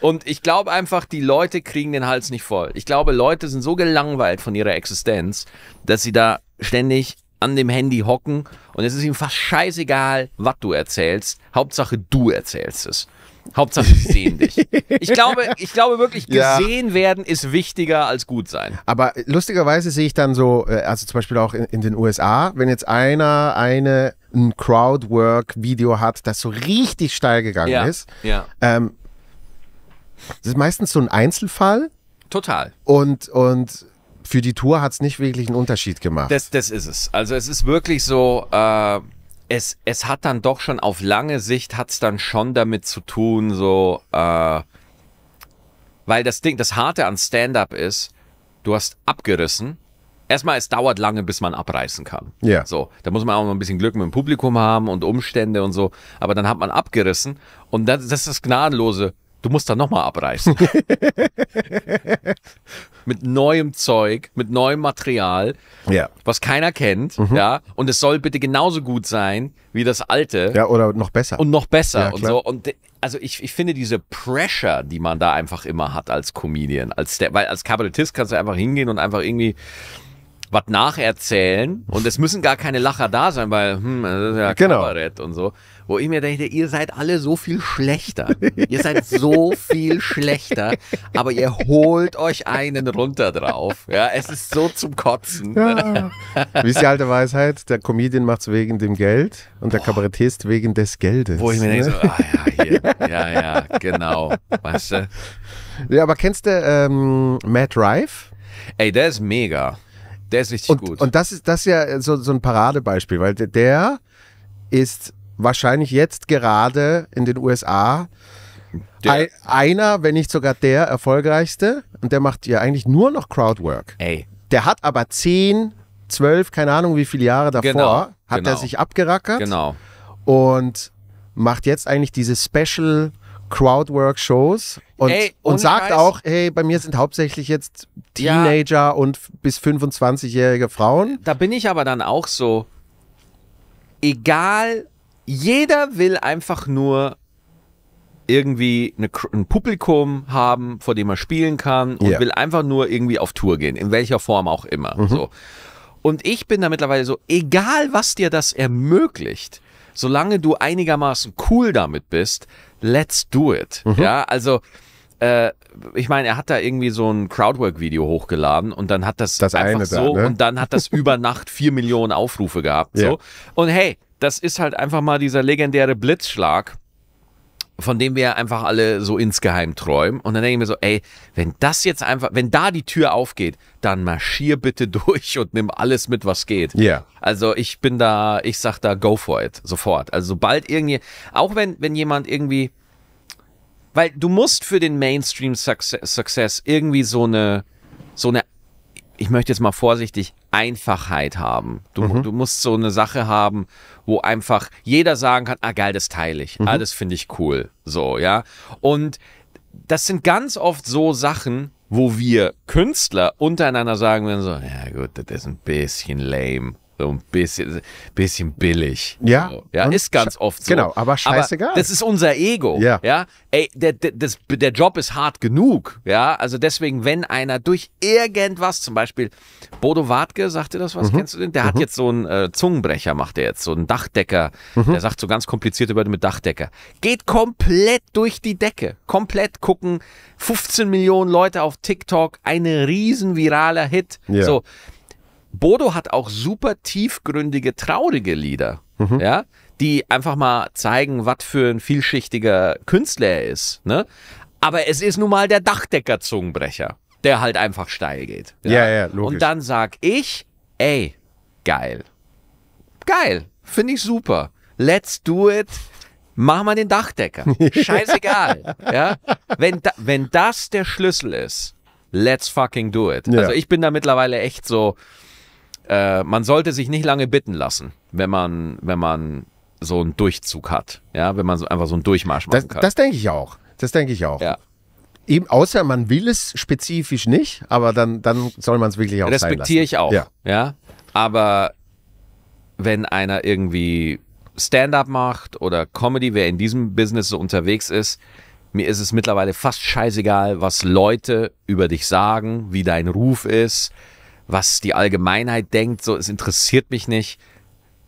Und ich glaube einfach, die Leute kriegen den Hals nicht voll. Ich glaube, Leute sind so gelangweilt von ihrer Existenz, dass sie da ständig an dem Handy hocken und es ist ihm fast scheißegal, was du erzählst. Hauptsache du erzählst es. Hauptsache sie sehen dich. Ich glaube, ich glaube wirklich, gesehen ja. werden ist wichtiger als gut sein. Aber lustigerweise sehe ich dann so, äh, also zum Beispiel auch in, in den USA, wenn jetzt einer eine ein Crowdwork-Video hat, das so richtig steil gegangen ja. ist, ja. Ähm, es ist meistens so ein Einzelfall. Total. Und, und für die Tour hat es nicht wirklich einen Unterschied gemacht. Das, das ist es. Also es ist wirklich so, äh, es, es hat dann doch schon auf lange Sicht, hat es dann schon damit zu tun, so, äh, weil das Ding, das Harte an Stand-up ist, du hast abgerissen. Erstmal, es dauert lange, bis man abreißen kann. Ja. So, da muss man auch noch ein bisschen Glück mit dem Publikum haben und Umstände und so. Aber dann hat man abgerissen und das, das ist das Gnadenlose. Du musst da nochmal abreißen. mit neuem Zeug, mit neuem Material, ja. was keiner kennt. Mhm. Ja, und es soll bitte genauso gut sein wie das alte. Ja, oder noch besser. Und noch besser. Ja, und so. Und also ich, ich finde diese Pressure, die man da einfach immer hat als Comedian, als weil als Kabarettist kannst du einfach hingehen und einfach irgendwie was nacherzählen und es müssen gar keine Lacher da sein, weil, hm, das ist ja genau. Kabarett und so. Wo ich mir denke, ihr seid alle so viel schlechter. ihr seid so viel schlechter, aber ihr holt euch einen runter drauf. Ja, es ist so zum Kotzen. Ja. Wie ist die alte Weisheit? Der Comedian macht es wegen dem Geld und der Boah. Kabarettist wegen des Geldes. Wo ich mir denke, so, ne? ah ja, hier, ja, ja, genau. Weißt du? Ja, aber kennst du ähm, Matt Rife? Ey, der ist mega. Der ist richtig und, gut. Und das ist, das ist ja äh, so, so ein Paradebeispiel, weil der ist wahrscheinlich jetzt gerade in den USA der, einer, wenn nicht sogar der erfolgreichste. Und der macht ja eigentlich nur noch Crowdwork. Ey. Der hat aber 10, 12, keine Ahnung wie viele Jahre davor, genau, hat genau. er sich abgerackert. Genau. Und macht jetzt eigentlich diese Special Crowdwork-Shows und, Ey, und sagt Scheiß. auch, hey, bei mir sind hauptsächlich jetzt Teenager ja. und bis 25-jährige Frauen. Da bin ich aber dann auch so, egal, jeder will einfach nur irgendwie eine, ein Publikum haben, vor dem er spielen kann und yeah. will einfach nur irgendwie auf Tour gehen, in welcher Form auch immer. Mhm. So. Und ich bin da mittlerweile so, egal was dir das ermöglicht, solange du einigermaßen cool damit bist, let's do it. Mhm. Ja, also äh, ich meine, er hat da irgendwie so ein Crowdwork-Video hochgeladen und dann hat das, das einfach so da, ne? und dann hat das über Nacht vier Millionen Aufrufe gehabt. Ja. So. Und hey, das ist halt einfach mal dieser legendäre Blitzschlag von dem wir einfach alle so insgeheim träumen. Und dann denke ich mir so, ey, wenn das jetzt einfach, wenn da die Tür aufgeht, dann marschier bitte durch und nimm alles mit, was geht. Ja. Yeah. Also ich bin da, ich sag da, go for it, sofort. Also sobald irgendwie, auch wenn, wenn jemand irgendwie, weil du musst für den Mainstream Success, Success irgendwie so eine, so eine, ich möchte jetzt mal vorsichtig, Einfachheit haben. Du, mhm. du, musst so eine Sache haben, wo einfach jeder sagen kann, ah geil, das teile ich. Ah, mhm. Ah, das finde ich cool. So, ja. Und das sind ganz oft so Sachen, wo wir Künstler untereinander sagen würden so, ja gut, das ist ein bisschen lame. So ein bisschen, bisschen billig. Ja. So. Ja, ist ganz oft so. Genau, aber scheißegal. Aber das ist unser Ego. Ja. ja? Ey, der, der, das, der Job ist hart genug. Ja, also deswegen, wenn einer durch irgendwas, zum Beispiel Bodo Wartke, sagte das was, mhm. kennst du den? Der mhm. hat jetzt so einen äh, Zungenbrecher, macht er jetzt, so einen Dachdecker. Mhm. Der sagt so ganz komplizierte Wörter mit Dachdecker. Geht komplett durch die Decke. Komplett gucken 15 Millionen Leute auf TikTok, ein riesen viraler Hit. Ja. So Bodo hat auch super tiefgründige, traurige Lieder, mhm. ja, die einfach mal zeigen, was für ein vielschichtiger Künstler er ist. Ne? Aber es ist nun mal der Dachdecker-Zungenbrecher, der halt einfach steil geht. Ja, ja, ja logisch. Und dann sag ich, ey, geil. Geil. Finde ich super. Let's do it. Mach mal den Dachdecker. Scheißegal. ja? wenn, da, wenn das der Schlüssel ist, let's fucking do it. Ja. Also ich bin da mittlerweile echt so, äh, man sollte sich nicht lange bitten lassen, wenn man, wenn man so einen Durchzug hat. Ja, wenn man so einfach so einen Durchmarsch machen das, kann. Das denke ich auch. Das denke ich auch. Ja. Eben, außer man will es spezifisch nicht, aber dann, dann soll man es wirklich auch Respektiere ich auch. Ja. ja. Aber wenn einer irgendwie Stand-up macht oder Comedy, wer in diesem Business so unterwegs ist, mir ist es mittlerweile fast scheißegal, was Leute über dich sagen, wie dein Ruf ist, was die Allgemeinheit denkt, so es interessiert mich nicht.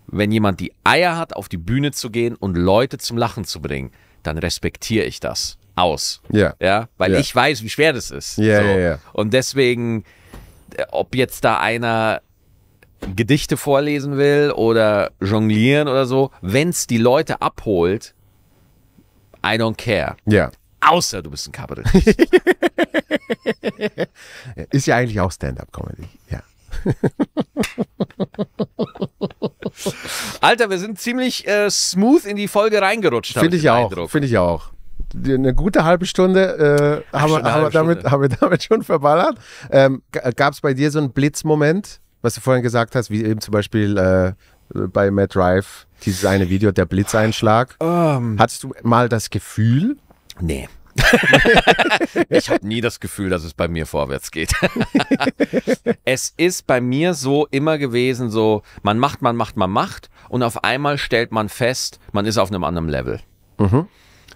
Wenn jemand die Eier hat, auf die Bühne zu gehen und Leute zum Lachen zu bringen, dann respektiere ich das aus. Ja. Ja, weil ja. ich weiß, wie schwer das ist. Ja, so. ja, ja. Und deswegen, äh, ob jetzt da einer Gedichte vorlesen will oder jonglieren oder so, wenn es die Leute abholt, I don't care. Ja. Außer du bist ein Kabarett. Ist ja eigentlich auch Stand-up-Comedy, ja. Alter, wir sind ziemlich äh, smooth in die Folge reingerutscht. Finde ich, ich auch. Finde ich auch. Eine gute halbe Stunde, äh, haben, wir, haben, wir damit, haben wir damit schon verballert. Ähm, Gab es bei dir so einen Blitzmoment, was du vorhin gesagt hast, wie eben zum Beispiel äh, bei Matt Drive, dieses eine Video, der Blitzeinschlag? Um. Ähm. Hattest du mal das Gefühl, Nee. ich habe nie das Gefühl, dass es bei mir vorwärts geht. es ist bei mir so immer gewesen, so man macht, man macht, man macht und auf einmal stellt man fest, man ist auf einem anderen Level. Mhm.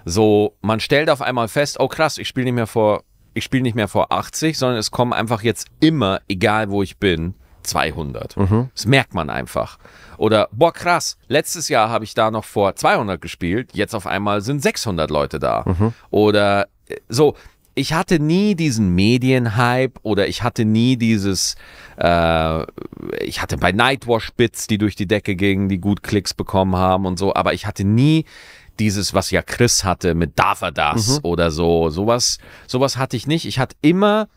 So, man stellt auf einmal fest, oh krass, ich spiele nicht mehr vor, ich spiele nicht mehr vor 80, sondern es kommen einfach jetzt immer, egal wo ich bin, 200. Mhm. Das merkt man einfach. Oder, boah, krass, letztes Jahr habe ich da noch vor 200 gespielt, jetzt auf einmal sind 600 Leute da. Mhm. Oder äh, so, ich hatte nie diesen Medienhype oder ich hatte nie dieses, äh, ich hatte bei Nightwash Bits, die durch die Decke gingen, die gut Klicks bekommen haben und so, aber ich hatte nie dieses, was ja Chris hatte mit Darf er das mhm. oder so, sowas, sowas hatte ich nicht. Ich hatte immer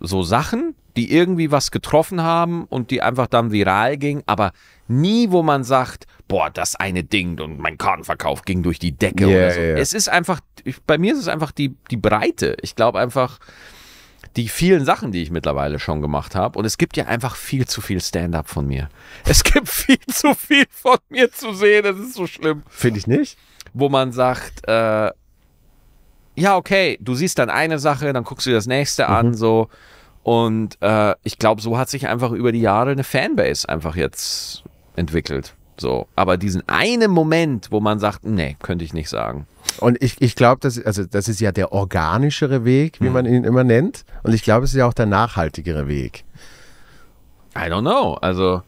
so Sachen, die irgendwie was getroffen haben und die einfach dann viral ging, aber nie, wo man sagt, boah, das eine Ding und mein Kartenverkauf ging durch die Decke yeah, oder so. Yeah. Es ist einfach, ich, bei mir ist es einfach die, die Breite. Ich glaube einfach, die vielen Sachen, die ich mittlerweile schon gemacht habe. Und es gibt ja einfach viel zu viel Stand-up von mir. Es gibt viel zu viel von mir zu sehen. Das ist so schlimm. Finde ich nicht. Wo man sagt, äh, ja, okay, du siehst dann eine Sache, dann guckst du dir das nächste mhm. an, so. Und äh, ich glaube, so hat sich einfach über die Jahre eine Fanbase einfach jetzt entwickelt. So, aber diesen einen Moment, wo man sagt, nee, könnte ich nicht sagen. Und ich, ich glaube, das, also das ist ja der organischere Weg, wie hm. man ihn immer nennt. Und ich glaube, es ist ja auch der nachhaltigere Weg. I don't know. Also,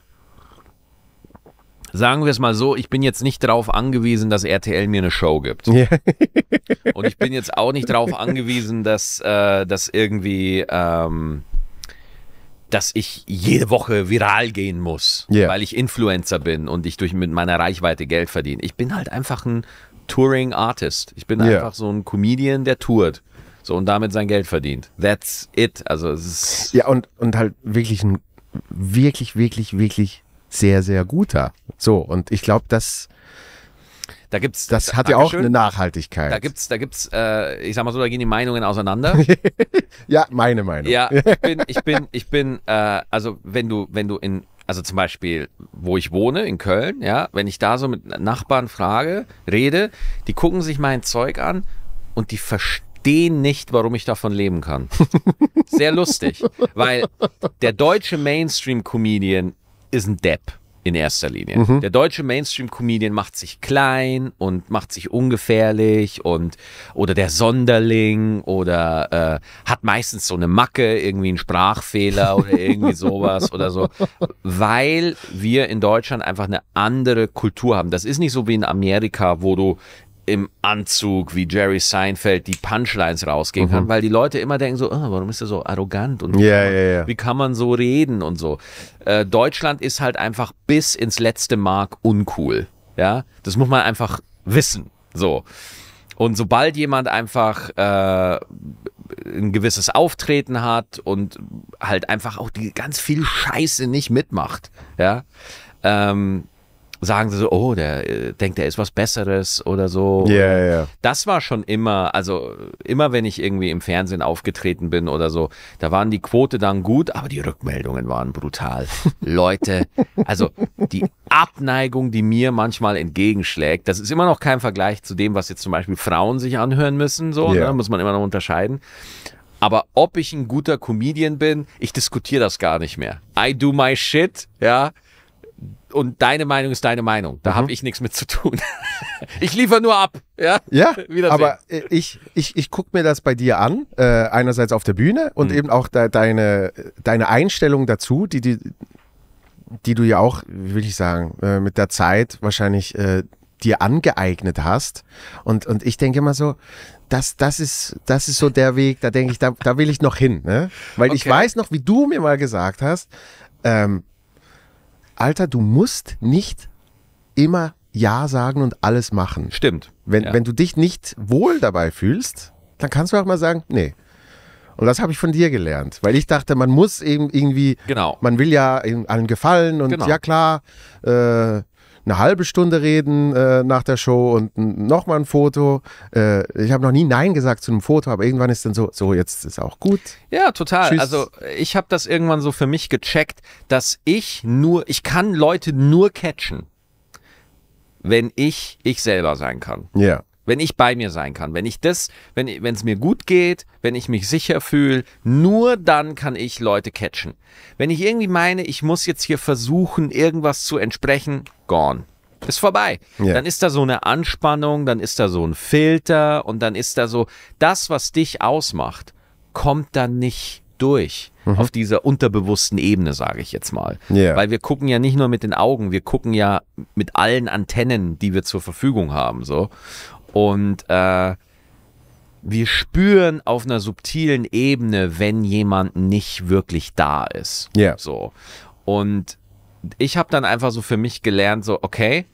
sagen wir es mal so, ich bin jetzt nicht darauf angewiesen, dass RTL mir eine Show gibt. Ja. Und ich bin jetzt auch nicht darauf angewiesen, dass, äh, dass irgendwie, ähm, dass ich jede Woche viral gehen muss, yeah. weil ich Influencer bin und ich durch mit meiner Reichweite Geld verdiene. Ich bin halt einfach ein Touring Artist. Ich bin yeah. einfach so ein Comedian, der tourt. So und damit sein Geld verdient. That's it. Also es ist. Ja, und, und halt wirklich ein wirklich, wirklich, wirklich sehr, sehr guter. So, und ich glaube, das, da gibt's, das hat ja auch eine Nachhaltigkeit. Da gibt's, da gibt's, äh, ich sag mal so, da gehen die Meinungen auseinander. ja, meine Meinung. Ja, ich bin, ich bin, ich bin, äh, also wenn du, wenn du in, also zum Beispiel, wo ich wohne, in Köln, ja, wenn ich da so mit Nachbarn frage, rede, die gucken sich mein Zeug an und die verstehen nicht, warum ich davon leben kann. Sehr lustig, weil der deutsche Mainstream-Comedian ist ein Depp in erster Linie. Mhm. Der deutsche Mainstream-Comedian macht sich klein und macht sich ungefährlich und oder der Sonderling oder äh, hat meistens so eine Macke, irgendwie einen Sprachfehler oder irgendwie sowas oder so, weil wir in Deutschland einfach eine andere Kultur haben. Das ist nicht so wie in Amerika, wo du im Anzug wie Jerry Seinfeld die Punchlines rausgehen mhm. kann, weil die Leute immer denken so, oh, warum ist er so arrogant und yeah, man, yeah, yeah. wie kann man so reden und so. Äh, Deutschland ist halt einfach bis ins letzte Mark uncool. Ja, das muss man einfach wissen. So. Und sobald jemand einfach äh, ein gewisses Auftreten hat und halt einfach auch die ganz viel Scheiße nicht mitmacht, ja, ähm, sagen sie so, oh, der äh, denkt, er ist was Besseres oder so. Ja, yeah, ja. Yeah. Das war schon immer, also immer wenn ich irgendwie im Fernsehen aufgetreten bin oder so, da waren die Quote dann gut, aber die Rückmeldungen waren brutal. Leute, also die Abneigung, die mir manchmal entgegenschlägt, das ist immer noch kein Vergleich zu dem, was jetzt zum Beispiel Frauen sich anhören müssen, so, yeah. ne? muss man immer noch unterscheiden. Aber ob ich ein guter Comedian bin, ich diskutiere das gar nicht mehr. I do my shit, ja und deine Meinung ist deine Meinung. Da mhm. habe ich nichts mit zu tun. ich liefere nur ab. Ja, ja aber äh, ich, ich, ich gucke mir das bei dir an, äh, einerseits auf der Bühne und mhm. eben auch de deine, deine Einstellung dazu, die, die, die du ja auch, wie will ich sagen, äh, mit der Zeit wahrscheinlich äh, dir angeeignet hast. Und, und ich denke immer so, das, das, ist, das ist so der Weg, da denke ich, da, da will ich noch hin. Ne? Weil okay. ich weiß noch, wie du mir mal gesagt hast, ähm, Alter, du musst nicht immer Ja sagen und alles machen. Stimmt. Wenn, ja. wenn du dich nicht wohl dabei fühlst, dann kannst du auch mal sagen, nee. Und das habe ich von dir gelernt, weil ich dachte, man muss eben irgendwie, genau. man will ja allen gefallen und genau. ja klar, äh, eine halbe Stunde reden äh, nach der Show und nochmal ein Foto. Äh, ich habe noch nie Nein gesagt zu einem Foto, aber irgendwann ist dann so, so jetzt ist auch gut. Ja, total. Tschüss. Also ich habe das irgendwann so für mich gecheckt, dass ich nur, ich kann Leute nur catchen, wenn ich ich selber sein kann. Ja wenn ich bei mir sein kann, wenn ich das, wenn es mir gut geht, wenn ich mich sicher fühle, nur dann kann ich Leute catchen. Wenn ich irgendwie meine, ich muss jetzt hier versuchen, irgendwas zu entsprechen, gone. Ist vorbei. Yeah. Dann ist da so eine Anspannung, dann ist da so ein Filter und dann ist da so, das, was dich ausmacht, kommt dann nicht durch. Mhm. Auf dieser unterbewussten Ebene, sage ich jetzt mal. Yeah. Weil wir gucken ja nicht nur mit den Augen, wir gucken ja mit allen Antennen, die wir zur Verfügung haben. So. Und äh, wir spüren auf einer subtilen Ebene, wenn jemand nicht wirklich da ist. Ja. Yeah. So. Und ich habe dann einfach so für mich gelernt, so, okay,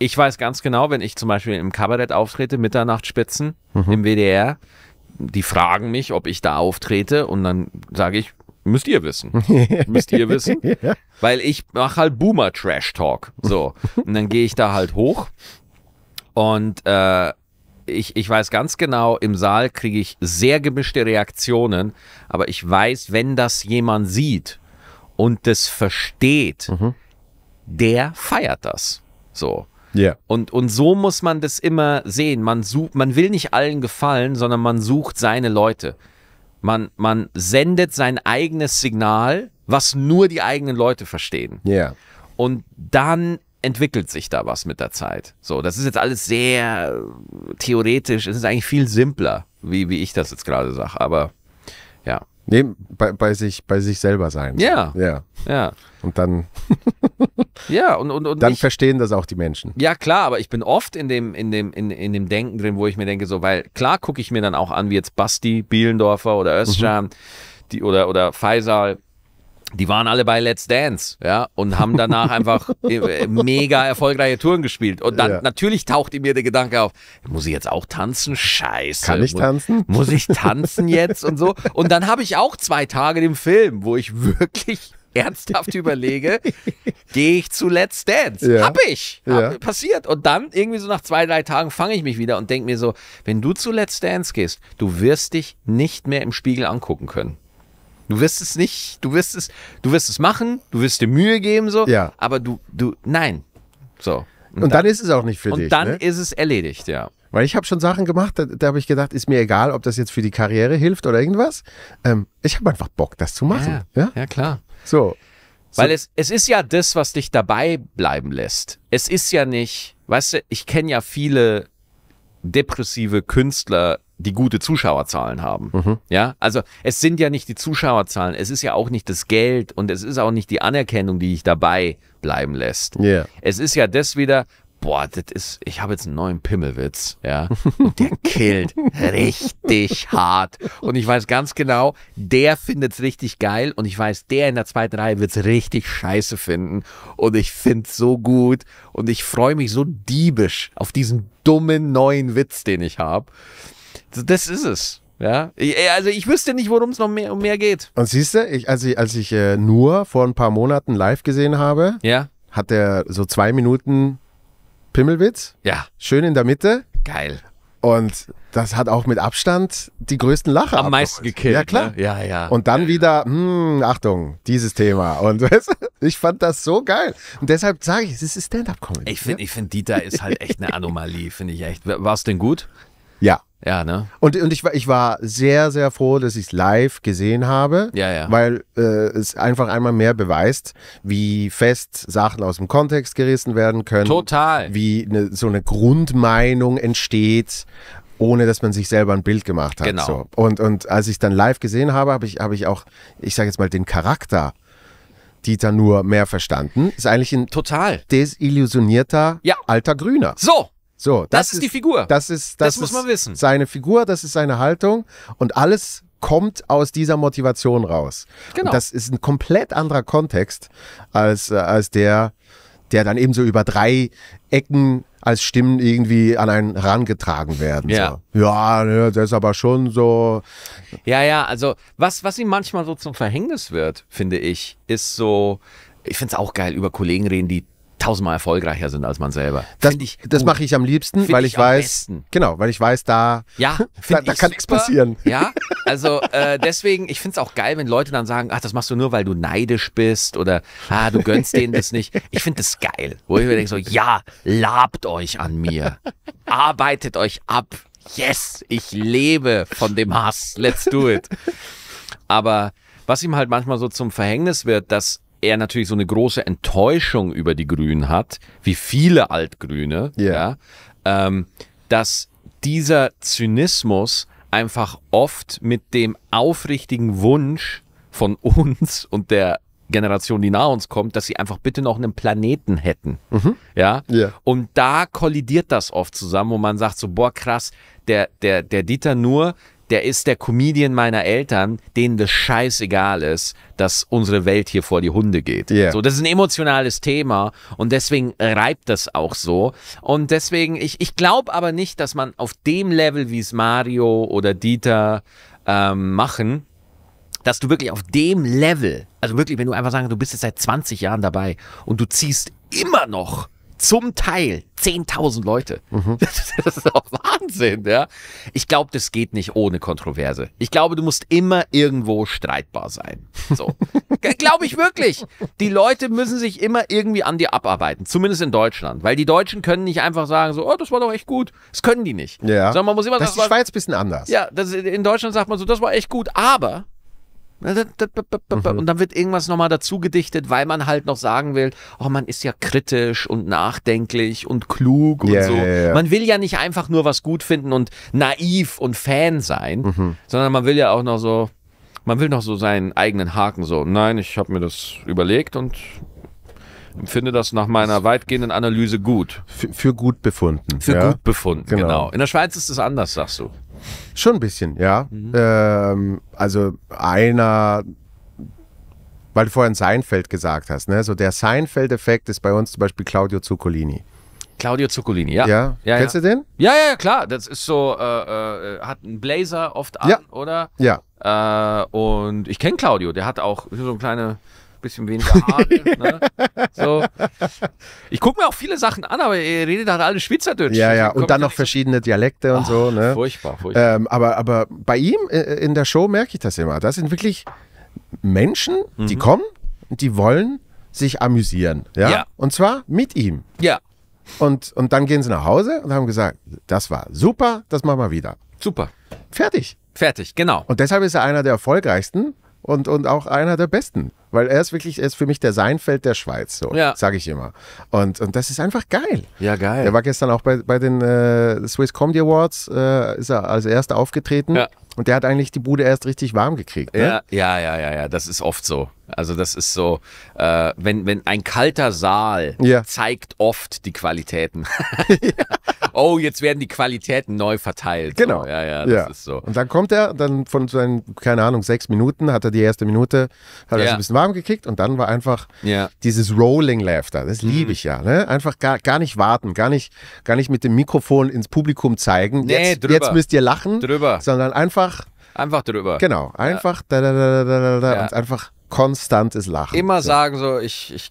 ich weiß ganz genau, wenn ich zum Beispiel im Kabarett auftrete, Mitternachtsspitzen mhm. im WDR, die fragen mich, ob ich da auftrete und dann sage ich, müsst ihr wissen. müsst ihr wissen. ja. Weil ich mache halt Boomer-Trash-Talk. So. Und dann gehe ich da halt hoch und äh, ich, ich weiß ganz genau, im Saal kriege ich sehr gemischte Reaktionen, aber ich weiß, wenn das jemand sieht und das versteht, mhm. der feiert das. So. Yeah. Und, und so muss man das immer sehen. Man, sucht, man will nicht allen gefallen, sondern man sucht seine Leute. Man, man sendet sein eigenes Signal, was nur die eigenen Leute verstehen. Yeah. Und dann entwickelt sich da was mit der Zeit. So, das ist jetzt alles sehr äh, theoretisch. Es ist eigentlich viel simpler, wie, wie ich das jetzt gerade sage. Aber ja. Nee, bei, bei, sich, bei sich selber sein. Ja. Ja. ja. Und dann. ja, und, und, und dann ich, verstehen das auch die Menschen. Ja, klar, aber ich bin oft in dem, in dem, in, in dem Denken drin, wo ich mir denke, so, weil klar gucke ich mir dann auch an, wie jetzt Basti, Bielendorfer oder Özcan mhm. die, oder, oder Faisal die waren alle bei Let's Dance, ja, und haben danach einfach äh, mega erfolgreiche Touren gespielt. Und dann ja. natürlich tauchte mir der Gedanke auf, muss ich jetzt auch tanzen? Scheiße. Kann ich tanzen? Muss, muss ich tanzen jetzt und so? Und dann habe ich auch zwei Tage im Film, wo ich wirklich ernsthaft überlege, gehe ich zu Let's Dance? Ja. Hab ich. Hab ja. Passiert. Und dann irgendwie so nach zwei, drei Tagen fange ich mich wieder und denke mir so, wenn du zu Let's Dance gehst, du wirst dich nicht mehr im Spiegel angucken können. Du wirst es nicht, du wirst es, du wirst es machen, du wirst dir Mühe geben, so, ja. aber du, du, nein. So. Und, und dann, dann, ist es auch nicht für und dich. Und dann ne? ist es erledigt, ja. Weil ich habe schon Sachen gemacht, da, da habe ich gedacht, ist mir egal, ob das jetzt für die Karriere hilft oder irgendwas. Ähm, ich habe einfach Bock, das zu machen. Ja, ja? ja klar. So. Weil so. es, es ist ja das, was dich dabei bleiben lässt. Es ist ja nicht, weißt du, ich kenne ja viele depressive Künstler, die gute Zuschauerzahlen haben. Mhm. Ja, also es sind ja nicht die Zuschauerzahlen, es ist ja auch nicht das Geld und es ist auch nicht die Anerkennung, die dich dabei bleiben lässt. Yeah. Es ist ja das wieder, boah, das ist, ich habe jetzt einen neuen Pimmelwitz, ja, und der killt richtig hart. Und ich weiß ganz genau, der findet's richtig geil und ich weiß, der in der zweiten Reihe wird es richtig scheiße finden und ich find's so gut und ich freue mich so diebisch auf diesen dummen neuen Witz, den ich habe. Das ist es. Ja, äh, also ich wüsste nicht, worum es noch mehr, um mehr geht. Und siehst du, ich, als ich, als ich äh, nur vor ein paar Monaten live gesehen habe, ja. hat er so zwei Minuten Pimmelwitz. Ja. Schön in der Mitte. Geil. Und das hat auch mit Abstand die größten Lacher. Am meisten gekillt. Ja, klar. Ne? Ja, ja. Und dann ja, wieder, hm, Achtung, dieses Thema. Und weißt du, ich fand das so geil. Und deshalb sage ich, es ist Stand-Up-Comedy. Ich finde, ne? ja? find, Dieter ist halt echt eine Anomalie, finde ich echt. War es denn gut? Ja. Ja, ne? Und, und ich, war, ich war sehr, sehr froh, dass ich es live gesehen habe, ja, ja. weil äh, es einfach einmal mehr beweist, wie fest Sachen aus dem Kontext gerissen werden können. Total. Wie ne, so eine Grundmeinung entsteht, ohne dass man sich selber ein Bild gemacht hat. Genau. So. Und, und als ich dann live gesehen habe, habe ich, hab ich auch, ich sage jetzt mal, den Charakter Dieter nur mehr verstanden. Ist eigentlich ein total desillusionierter ja. alter Grüner. So, so, das, das ist die Figur. Das ist das, das muss man wissen. Seine Figur, das ist seine Haltung und alles kommt aus dieser Motivation raus. Genau. Und das ist ein komplett anderer Kontext als äh, als der, der dann eben so über drei Ecken als Stimmen irgendwie an einen herangetragen werden. Ja. So. ja, ne, das ist aber schon so. Ja, ja, also was, was ihm manchmal so zum Verhängnis wird, finde ich, ist so, ich finde es auch geil, über Kollegen reden, die tausendmal erfolgreicher sind als man selber. Das, das mache ich am liebsten, find weil ich, ich weiß, besten. genau, weil ich weiß, da, ja, da, da kann nichts passieren. Ja, also äh, deswegen, ich finde es auch geil, wenn Leute dann sagen, ach, das machst du nur, weil du neidisch bist oder ah, du gönnst denen das nicht. Ich finde das geil, wo ich mir denke so, ja, labt euch an mir, arbeitet euch ab. Yes, ich lebe von dem Hass. Let's do it. Aber was ihm halt manchmal so zum Verhängnis wird, dass er natürlich so eine große Enttäuschung über die Grünen hat, wie viele Altgrüne, yeah. ja, ähm, dass dieser Zynismus einfach oft mit dem aufrichtigen Wunsch von uns und der Generation, die nach uns kommt, dass sie einfach bitte noch einen Planeten hätten. Mhm. Ja? Yeah. Und da kollidiert das oft zusammen, wo man sagt so, boah krass, der, der, der Dieter nur, der ist der Comedian meiner Eltern, denen das scheißegal ist, dass unsere Welt hier vor die Hunde geht. Yeah. So, das ist ein emotionales Thema und deswegen reibt das auch so. Und deswegen, ich, ich glaube aber nicht, dass man auf dem Level, wie es Mario oder Dieter ähm, machen, dass du wirklich auf dem Level, also wirklich, wenn du einfach sagst, du bist jetzt seit 20 Jahren dabei und du ziehst immer noch zum Teil 10.000 Leute. Mhm. Das, ist doch Wahnsinn, ja. Ich glaube, das geht nicht ohne Kontroverse. Ich glaube, du musst immer irgendwo streitbar sein. So. glaube ich wirklich. Die Leute müssen sich immer irgendwie an dir abarbeiten. Zumindest in Deutschland. Weil die Deutschen können nicht einfach sagen, so, oh, das war doch echt gut. Das können die nicht. Ja. Sondern man muss immer das sagen, ist die Schweiz ein bisschen anders. Ja, das, in Deutschland sagt man so, das war echt gut, aber Mhm. Und dann wird irgendwas nochmal dazu gedichtet, weil man halt noch sagen will, oh, man ist ja kritisch und nachdenklich und klug und yeah, so. Yeah, yeah. Man will ja nicht einfach nur was gut finden und naiv und Fan sein, mhm. sondern man will ja auch noch so, man will noch so seinen eigenen Haken so. Nein, ich habe mir das überlegt und empfinde das nach meiner weitgehenden Analyse gut. Für, für gut befunden. Für ja? gut befunden, genau. genau. In der Schweiz ist es anders, sagst du. Schon ein bisschen, ja. Mhm. Ähm, also einer, weil du vorhin Seinfeld gesagt hast, ne? So der Seinfeld-Effekt ist bei uns zum Beispiel Claudio Zuccolini. Claudio Zuccolini, ja. ja. ja Kennst ja. du den? Ja, ja, klar. Das ist so, äh, äh, hat einen Blazer oft an, ja. oder? Ja. Äh, und ich kenne Claudio, der hat auch so eine kleine bisschen weniger Haare. ne? so. Ich gucke mir auch viele Sachen an, aber ihr redet halt alle Schweizerdeutsch. Ja, ja, also und dann noch verschiedene Dialekte und Ach, so. Ne? Furchtbar, furchtbar. Ähm, aber, aber bei ihm äh, äh, in der Show merke ich das immer. Das sind wirklich Menschen, mhm. die kommen und die wollen sich amüsieren. Ja? ja. Und zwar mit ihm. Ja. Und, und dann gehen sie nach Hause und haben gesagt, das war super, das machen wir wieder. Super. Fertig. Fertig, genau. Und deshalb ist er einer der erfolgreichsten und, und auch einer der besten. Weil er ist wirklich, er ist für mich der Seinfeld der Schweiz, so ja. sage ich immer. Und, und das ist einfach geil. Ja, geil. Er war gestern auch bei, bei den äh, Swiss Comedy Awards, äh, ist er als erster aufgetreten. Ja. Und der hat eigentlich die Bude erst richtig warm gekriegt. Ne? Ja, ja, ja, ja, ja, das ist oft so. Also das ist so, äh, wenn, wenn ein kalter Saal ja. zeigt oft die Qualitäten. ja. Oh, jetzt werden die Qualitäten neu verteilt. Oh, genau. Oh, ja, ja, das ja. ist so. Und dann kommt er, dann von seinen, keine Ahnung, sechs Minuten hat er die erste Minute, hat er ein bisschen warm gekriegt und dann war einfach dieses Rolling Laughter. Das mhm. liebe ich ja. Ne? Einfach gar, gar nicht warten, gar nicht, gar nicht mit dem Mikrofon ins Publikum zeigen. Nee, jetzt, drüber. jetzt müsst ihr lachen. Drüber. Sondern einfach einfach. Einfach drüber. Genau, einfach da, da, da, da, da, da, ja. und einfach konstantes Lachen. Immer so. sagen so, ich, ich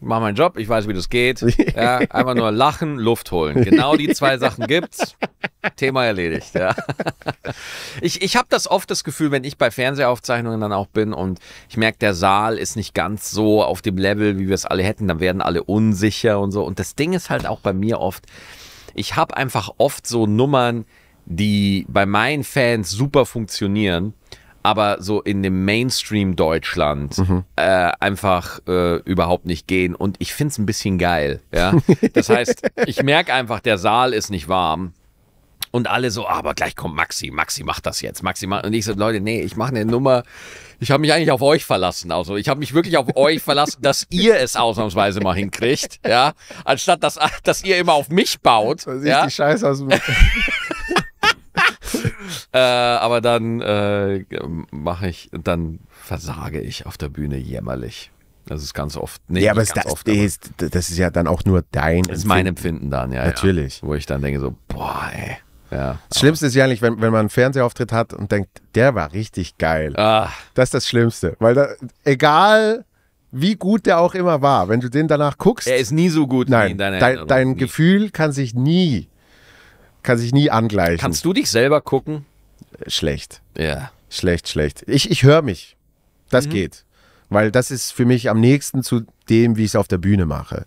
mache meinen Job, ich weiß, wie das geht. Ja, einfach nur lachen, Luft holen. Genau die zwei Sachen gibt's. Thema erledigt. Ja. Ich, ich habe das oft das Gefühl, wenn ich bei Fernsehaufzeichnungen dann auch bin und ich merke, der Saal ist nicht ganz so auf dem Level, wie wir es alle hätten, dann werden alle unsicher und so. Und das Ding ist halt auch bei mir oft, ich habe einfach oft so Nummern, die bei meinen Fans super funktionieren, aber so in dem Mainstream Deutschland mhm. äh, einfach äh, überhaupt nicht gehen. Und ich finde es ein bisschen geil. Ja? Das heißt, ich merke einfach, der Saal ist nicht warm. Und alle so, ah, aber gleich kommt Maxi, Maxi macht das jetzt, Maxi macht. Und ich so, Leute, nee, ich mache eine Nummer. Ich habe mich eigentlich auf euch verlassen. Also ich habe mich wirklich auf euch verlassen, dass ihr es ausnahmsweise mal hinkriegt. Ja. Anstatt dass, dass ihr immer auf mich baut. Das ja? die Scheiße aus dem äh, aber dann äh, mache ich, dann versage ich auf der Bühne jämmerlich. Das ist ganz oft. Nee, ja, aber, ganz das, oft, ist, das ist ja dann auch nur dein. Das Ist mein Empfinden dann, ja. Natürlich. Ja. Wo ich dann denke so, boah, ey. Ja, das Schlimmste ist ja eigentlich, wenn, wenn man einen Fernsehauftritt hat und denkt, der war richtig geil. Ah. Das ist das Schlimmste. Weil da, egal wie gut der auch immer war, wenn du den danach guckst. Er ist nie so gut. Nein, dein, dein Gefühl kann sich nie kann sich nie angleichen. Kannst du dich selber gucken? Äh, schlecht. Ja. Schlecht, schlecht. Ich, ich höre mich. Das mhm. geht. Weil das ist für mich am nächsten zu dem, wie ich es auf der Bühne mache.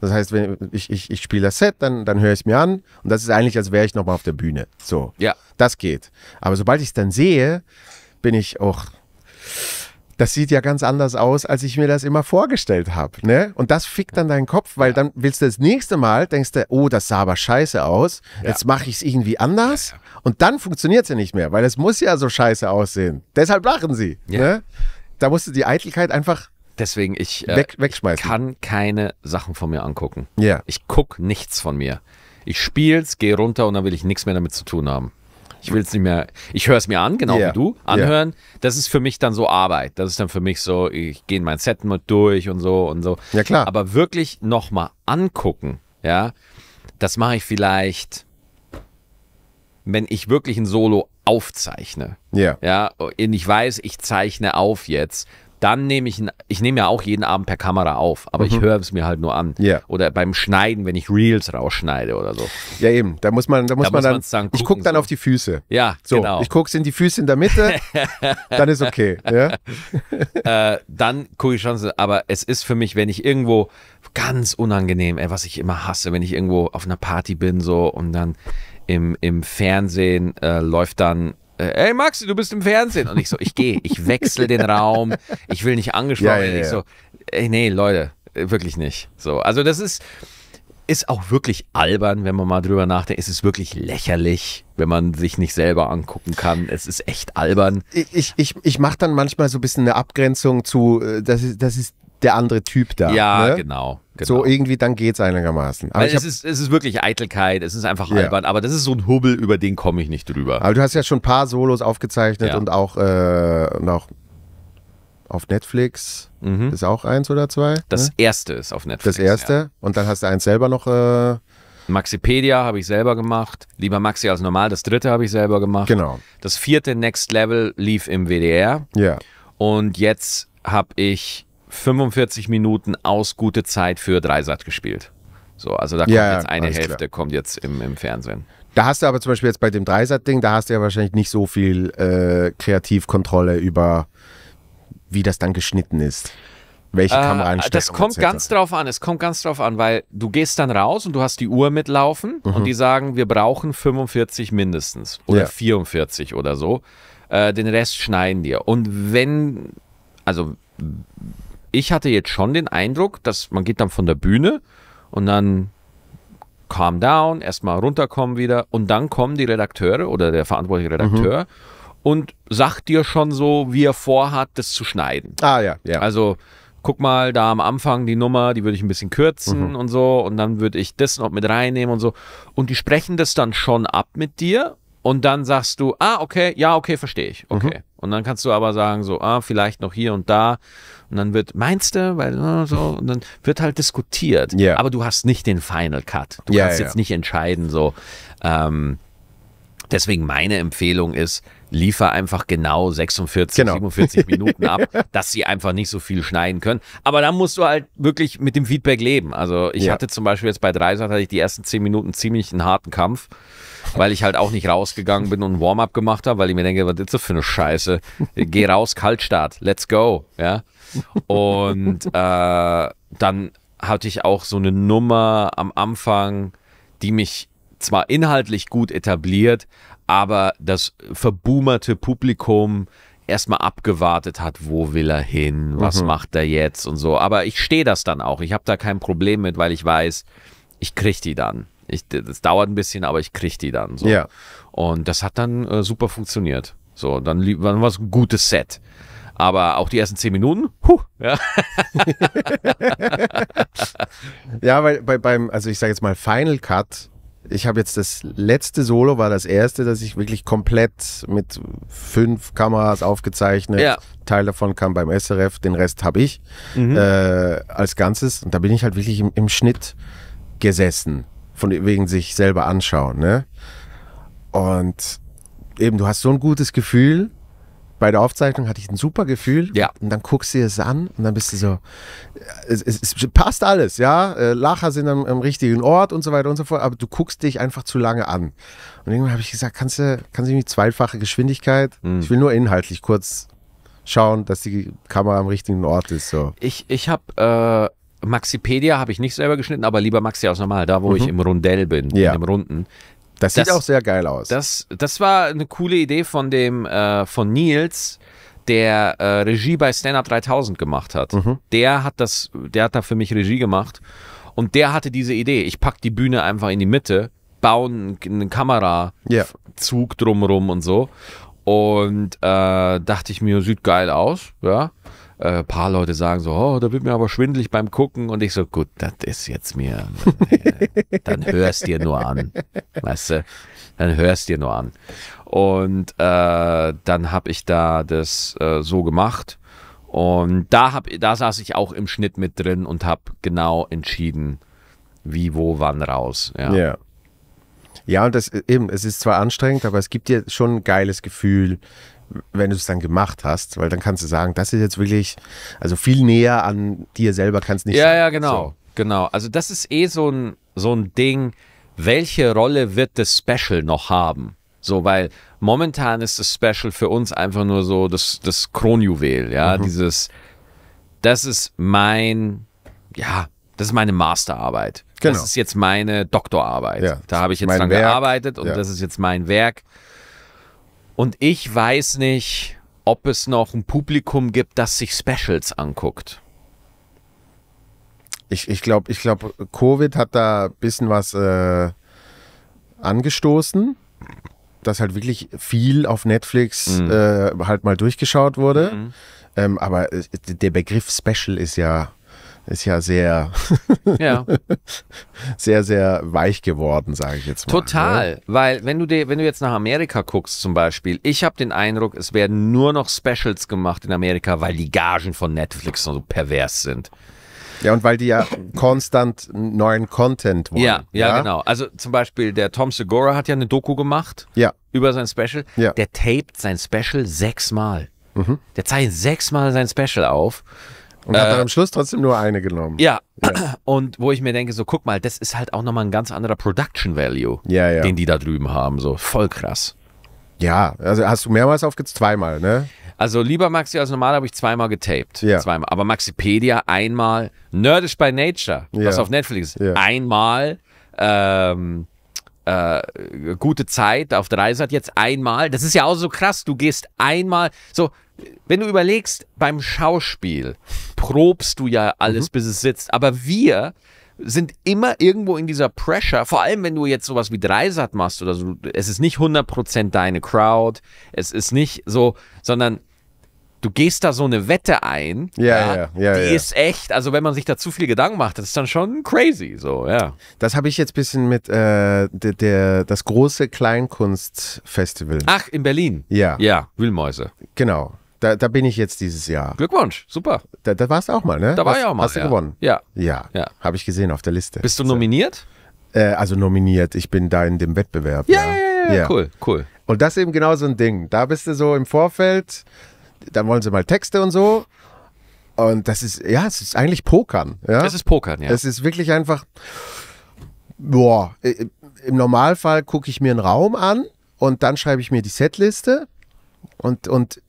Das heißt, wenn ich, ich, ich spiele das Set, dann, dann höre ich es mir an. Und das ist eigentlich, als wäre ich nochmal auf der Bühne. So. Ja. Das geht. Aber sobald ich es dann sehe, bin ich auch. Oh, das sieht ja ganz anders aus, als ich mir das immer vorgestellt habe. Ne? Und das fickt dann deinen Kopf, weil ja. dann willst du das nächste Mal, denkst du, oh, das sah aber scheiße aus, ja. jetzt mache ich es irgendwie anders. Ja, Und dann funktioniert es ja nicht mehr, weil es muss ja so scheiße aussehen. Deshalb lachen sie. Ne? Da musst du die Eitelkeit einfach Deswegen, ich, äh, weg, äh, wegschmeißen. ich kann keine Sachen von mir angucken. Ja. Ich gucke nichts von mir. Ich spiel's, gehe runter und dann will ich nichts mehr damit zu tun haben ich will es nicht mehr, ich höre es mir an, genau yeah. wie du, anhören. Yeah. Das ist für mich dann so Arbeit. Das ist dann für mich so, ich gehe in mein Set mit durch und so und so. Ja, klar. Aber wirklich nochmal angucken, ja, das mache ich vielleicht, wenn ich wirklich ein Solo aufzeichne. Ja. Yeah. Ja, und ich weiß, ich zeichne auf jetzt, dann nehme ich, ich nehme ja auch jeden Abend per Kamera auf, aber mhm. ich höre es mir halt nur an. Yeah. Oder beim Schneiden, wenn ich Reels rausschneide oder so. Ja, eben. Da muss man, da muss da man muss dann, dann gucken, ich gucke dann so. auf die Füße. Ja, so, genau. Ich gucke in die Füße in der Mitte, dann ist okay. Ja? äh, dann gucke ich schon, aber es ist für mich, wenn ich irgendwo ganz unangenehm, ey, was ich immer hasse, wenn ich irgendwo auf einer Party bin so und dann im, im Fernsehen äh, läuft dann äh, ey Maxi, du bist im Fernsehen. Und ich so, ich gehe, ich wechsle den Raum, ich will nicht angesprochen werden. Ja, ja, ja. Ich so, ey, nee, Leute, äh, wirklich nicht. So, also das ist, ist auch wirklich albern, wenn man mal drüber nachdenkt. Es ist wirklich lächerlich, wenn man sich nicht selber angucken kann. Es ist echt albern. Ich, ich, ich mache dann manchmal so ein bisschen eine Abgrenzung zu, äh, das ist, das ist der andere Typ da. Ja, ne? genau, genau, So irgendwie, dann geht's einigermaßen. Aber es, ist, es ist wirklich Eitelkeit, es ist einfach ja. albern, aber das ist so ein Hubbel, über den komme ich nicht drüber. Aber du hast ja schon ein paar Solos aufgezeichnet ja. und auch, äh, und auf Netflix mhm. ist auch eins oder zwei. Das ne? erste ist auf Netflix. Das erste. Ja. Und dann hast du eins selber noch. Äh Maxipedia habe ich selber gemacht. Lieber Maxi als normal. Das dritte habe ich selber gemacht. Genau. Das vierte Next Level lief im WDR. Ja. Und jetzt habe ich 45 Minuten aus gute Zeit für Dreisat gespielt. So, also da kommt ja, jetzt eine Hälfte klar. kommt jetzt im, im Fernsehen. Da hast du aber zum Beispiel jetzt bei dem Dreisat-Ding, da hast du ja wahrscheinlich nicht so viel äh, Kreativkontrolle über, wie das dann geschnitten ist. Welche äh, Kameraeinstellung? Das kommt ganz drauf an. Es kommt ganz drauf an, weil du gehst dann raus und du hast die Uhr mitlaufen mhm. und die sagen, wir brauchen 45 mindestens oder ja. 44 oder so. Äh, den Rest schneiden dir. Und wenn, also ich hatte jetzt schon den Eindruck, dass man geht dann von der Bühne und dann calm down, erstmal runterkommen wieder und dann kommen die Redakteure oder der verantwortliche Redakteur mhm. und sagt dir schon so, wie er vorhat, das zu schneiden. Ah ja, ja. Also guck mal, da am Anfang die Nummer, die würde ich ein bisschen kürzen mhm. und so und dann würde ich das noch mit reinnehmen und so und die sprechen das dann schon ab mit dir und dann sagst du, ah okay, ja okay, verstehe ich, okay. Mhm. Und dann kannst du aber sagen, so, ah, vielleicht noch hier und da. Und dann wird, meinst du, weil ne, so, und dann wird halt diskutiert. Yeah. Aber du hast nicht den Final Cut. Du yeah, kannst yeah. jetzt nicht entscheiden, so. Ähm, deswegen meine Empfehlung ist, liefer einfach genau 46, genau. 47 Minuten ab, dass sie einfach nicht so viel schneiden können. Aber dann musst du halt wirklich mit dem Feedback leben. Also ich ja. hatte zum Beispiel jetzt bei Dreisat hatte ich die ersten 10 Minuten ziemlich einen harten Kampf, weil ich halt auch nicht rausgegangen bin und ein Warm-up gemacht habe, weil ich mir denke, was ist das für eine Scheiße? Geh raus, Kaltstart, let's go. Ja. Und äh, dann hatte ich auch so eine Nummer am Anfang, die mich zwar inhaltlich gut etabliert, aber das verboomerte Publikum erstmal abgewartet hat, wo will er hin, was mhm. macht er jetzt und so. Aber ich stehe das dann auch. Ich habe da kein Problem mit, weil ich weiß, ich kriege die dann. Ich, das dauert ein bisschen, aber ich kriege die dann. So. Ja. Und das hat dann äh, super funktioniert. So, dann, war es ein gutes Set. Aber auch die ersten zehn Minuten, huh, ja. ja, weil bei, beim, also ich sage jetzt mal Final Cut, ich habe jetzt das letzte Solo, war das erste, das ich wirklich komplett mit fünf Kameras aufgezeichnet. Ja. Teil davon kam beim SRF, den Rest habe ich mhm. äh, als Ganzes. Und da bin ich halt wirklich im, im Schnitt gesessen, von wegen sich selber anschauen. Ne? Und eben, du hast so ein gutes Gefühl, bei der Aufzeichnung hatte ich ein super Gefühl. Ja. Und dann guckst du es an und dann bist du so, äh, es, es, es passt alles, ja. Äh, Lacher sind am, am, richtigen Ort und so weiter und so fort, aber du guckst dich einfach zu lange an. Und irgendwann habe ich gesagt, kannst du, kannst du nicht zweifache Geschwindigkeit? Mhm. Ich will nur inhaltlich kurz schauen, dass die Kamera am richtigen Ort ist. So. Ich, ich habe äh Maxipedia habe ich nicht selber geschnitten, aber lieber Maxi aus normal, da wo mhm. ich im Rundell bin, ja. im Runden, das, das sieht auch sehr geil aus. Das, das war eine coole Idee von dem äh, von Nils, der äh, Regie bei Stand Up 3000 gemacht hat. Mhm. Der hat das, der hat da für mich Regie gemacht und der hatte diese Idee. Ich packe die Bühne einfach in die Mitte, baue einen Kamerazug drumherum und so. Und äh, dachte ich mir, sieht geil aus, ja äh, paar Leute sagen so, oh, da wird mir aber schwindlig beim Gucken und ich so, gut, das ist jetzt mir, äh, dann hörst dir nur an, weißt du, dann hörst dir nur an. Und äh, dann habe ich da das äh, so gemacht und da, hab, da saß ich auch im Schnitt mit drin und habe genau entschieden, wie, wo, wann raus. Ja. Yeah. Ja, und das äh, eben, es ist zwar anstrengend, aber es gibt dir schon ein geiles Gefühl, wenn du es dann gemacht hast, weil dann kannst du sagen, das ist jetzt wirklich, also viel näher an dir selber kannst nicht. Ja, ja, genau, so. genau. Also das ist eh so ein so ein Ding. Welche Rolle wird das Special noch haben? So, weil momentan ist das Special für uns einfach nur so das, das Kronjuwel, ja. Mhm. Dieses, das ist mein, ja, das ist meine Masterarbeit. Genau. Das ist jetzt meine Doktorarbeit. Ja, da habe ich jetzt dran Werk. gearbeitet und ja. das ist jetzt mein Werk. Und ich weiß nicht, ob es noch ein Publikum gibt, das sich Specials anguckt. Ich, ich glaube, glaub, Covid hat da ein bisschen was äh, angestoßen, dass halt wirklich viel auf Netflix mhm. äh, halt mal durchgeschaut wurde. Mhm. Ähm, aber der Begriff Special ist ja ist ja sehr, ja. sehr, sehr weich geworden, sage ich jetzt mal. Total, ne? weil wenn du dir, wenn du jetzt nach Amerika guckst zum Beispiel, ich habe den Eindruck, es werden nur noch Specials gemacht in Amerika, weil die Gagen von Netflix so pervers sind. Ja, und weil die ja konstant neuen Content wollen. Ja, ja, ja, genau. Also zum Beispiel der Tom Segura hat ja eine Doku gemacht ja. über sein Special. Ja. Der taped sein Special sechsmal. Mhm. Der zeigt sechsmal sein Special auf und äh, hat dann am Schluss trotzdem nur eine genommen. Ja. ja. Und wo ich mir denke, so guck mal, das ist halt auch nochmal ein ganz anderer Production Value, ja, ja. den die da drüben haben. So voll krass. Ja, also hast du mehrmals aufgezählt? Zweimal, ne? Also lieber Maxi als normal habe ich zweimal getaped. Ja. Zweimal. Aber Maxipedia einmal, Nerdish by Nature, was auf Netflix ist, einmal. Ähm, äh, gute Zeit auf der Reise hat, jetzt einmal, das ist ja auch so krass, du gehst einmal, so, wenn du überlegst, beim Schauspiel probst du ja alles, mhm. bis es sitzt, aber wir sind immer irgendwo in dieser Pressure, vor allem wenn du jetzt sowas wie Dreisat machst oder so, es ist nicht 100% deine Crowd, es ist nicht so, sondern du gehst da so eine Wette ein. Ja, ja, ja. ja die ja. ist echt, also wenn man sich da zu viel Gedanken macht, das ist dann schon crazy, so, ja. Das habe ich jetzt ein bisschen mit äh, der, der, das große Kleinkunstfestival. Ach, in Berlin? Ja. Ja, Wühlmäuse. Genau. Da, da bin ich jetzt dieses Jahr. Glückwunsch, super. Da, da warst du auch mal, ne? Da war hast, ich auch mal. Hast du ja. gewonnen? Ja. Ja, ja. habe ich gesehen auf der Liste. Bist du nominiert? Äh, also nominiert, ich bin da in dem Wettbewerb. Ja, ja, ja, ja. cool, cool. Und das ist eben genau so ein Ding. Da bist du so im Vorfeld, dann wollen sie mal Texte und so. Und das ist, ja, es ist eigentlich Pokern. Ja? Es ist Pokern, ja. Es ist wirklich einfach, boah, im Normalfall gucke ich mir einen Raum an und dann schreibe ich mir die Setliste und, und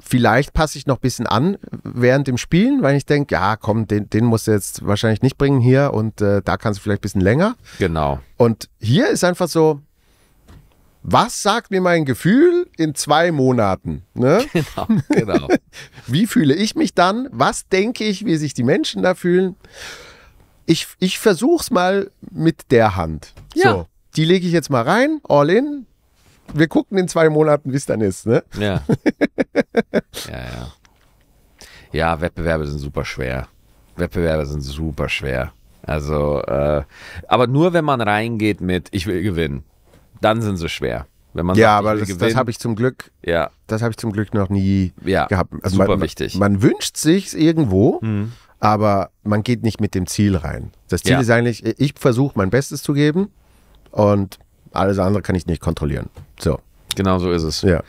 vielleicht passe ich noch ein bisschen an während dem Spielen, weil ich denke, ja, komm, den, den musst du jetzt wahrscheinlich nicht bringen hier und äh, da kannst du vielleicht ein bisschen länger. Genau. Und hier ist einfach so, was sagt mir mein Gefühl in zwei Monaten? Ne? Genau, genau. wie fühle ich mich dann? Was denke ich, wie sich die Menschen da fühlen? Ich, ich versuche es mal mit der Hand. Ja. So, die lege ich jetzt mal rein, all in. Wir gucken in zwei Monaten, wie es dann ist. Ne? Ja. ja, ja. Ja, Wettbewerbe sind super schwer. Wettbewerbe sind super schwer. Also, äh, aber nur wenn man reingeht mit, ich will gewinnen dann sind sie schwer. Wenn man ja, sagt, aber das, das habe ich zum Glück. Ja. Das habe ich zum Glück noch nie ja, gehabt. Also super man, wichtig. Man, wünscht sich irgendwo, mhm. aber man geht nicht mit dem Ziel rein. Das Ziel ja. ist eigentlich, ich versuche mein Bestes zu geben und alles andere kann ich nicht kontrollieren. So. Genau so ist es. Ja.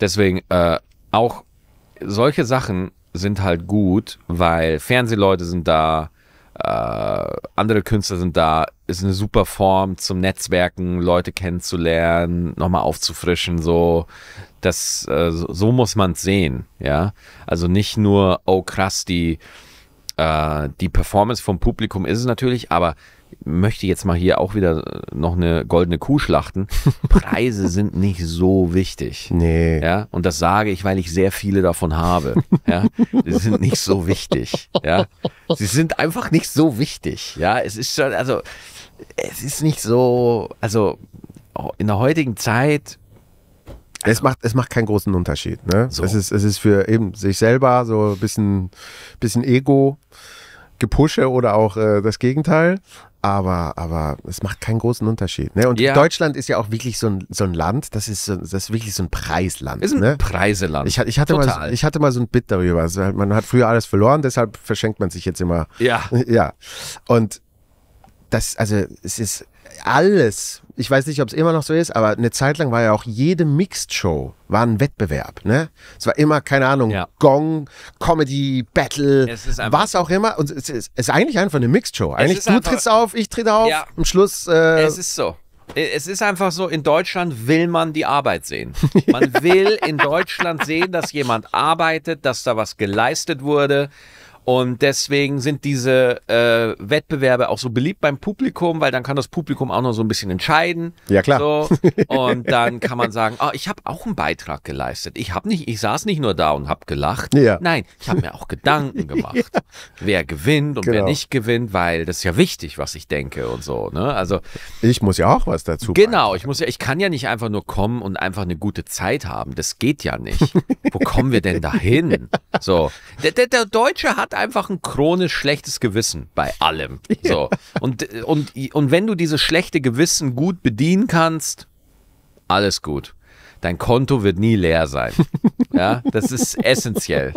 Deswegen äh, auch solche Sachen sind halt gut, weil Fernsehleute sind da, äh, andere Künstler sind da. Ist eine super Form zum Netzwerken, Leute kennenzulernen, nochmal aufzufrischen. So, das, äh, so muss man es sehen. Ja, also nicht nur, oh krass, die, äh, die Performance vom Publikum ist es natürlich, aber möchte jetzt mal hier auch wieder äh, noch eine goldene Kuh schlachten. Preise sind nicht so wichtig. Nee. Ja, und das sage ich, weil ich sehr viele davon habe. Ja, sie sind nicht so wichtig. Ja, sie sind einfach nicht so wichtig. Ja, es ist schon, also, es ist nicht so, also, oh, in der heutigen Zeit es also macht, es macht keinen großen Unterschied. Ne? So. Es, ist, es ist für eben sich selber so ein bisschen, bisschen Ego, Gepusche oder auch äh, das Gegenteil aber, aber es macht keinen großen Unterschied. Ne? Und ja. Deutschland ist ja auch wirklich so ein, so ein Land, das ist, so, das ist wirklich so ein Preisland. Ist ein ne? Preiseland. Ich, ich, hatte Total. mal, ich hatte mal so ein Bit darüber. Also man hat früher alles verloren, deshalb verschenkt man sich jetzt immer. Ja. Ja. Und das, also es ist alles, ich weiß nicht, ob es immer noch so ist, aber eine Zeit lang war ja auch jede Mixed-Show war ein Wettbewerb. Ne? Es war immer, keine Ahnung, ja. Gong, Comedy, Battle, was auch immer. Und es ist, es ist eigentlich einfach eine Mixed-Show. Eigentlich, du einfach, trittst auf, ich trete auf, ja. am Schluss... Äh, es ist so. Es ist einfach so, in Deutschland will man die Arbeit sehen. Man will in Deutschland sehen, dass jemand arbeitet, dass da was geleistet wurde. Und deswegen sind diese äh, Wettbewerbe auch so beliebt beim Publikum, weil dann kann das Publikum auch noch so ein bisschen entscheiden. Ja, klar. So. Und dann kann man sagen, oh, ich habe auch einen Beitrag geleistet. Ich habe nicht, ich saß nicht nur da und habe gelacht. Ja. Nein, ich habe mir auch Gedanken gemacht, ja. wer gewinnt und genau. wer nicht gewinnt, weil das ist ja wichtig, was ich denke und so. Ne? Also ich muss ja auch was dazu. Genau, ich muss ja, ich kann ja nicht einfach nur kommen und einfach eine gute Zeit haben. Das geht ja nicht. Wo kommen wir denn dahin? So, der, der, der Deutsche hat einfach ein chronisch schlechtes Gewissen bei allem. So. Und, und, und wenn du dieses schlechte Gewissen gut bedienen kannst, alles gut. Dein Konto wird nie leer sein. Ja, das ist essentiell.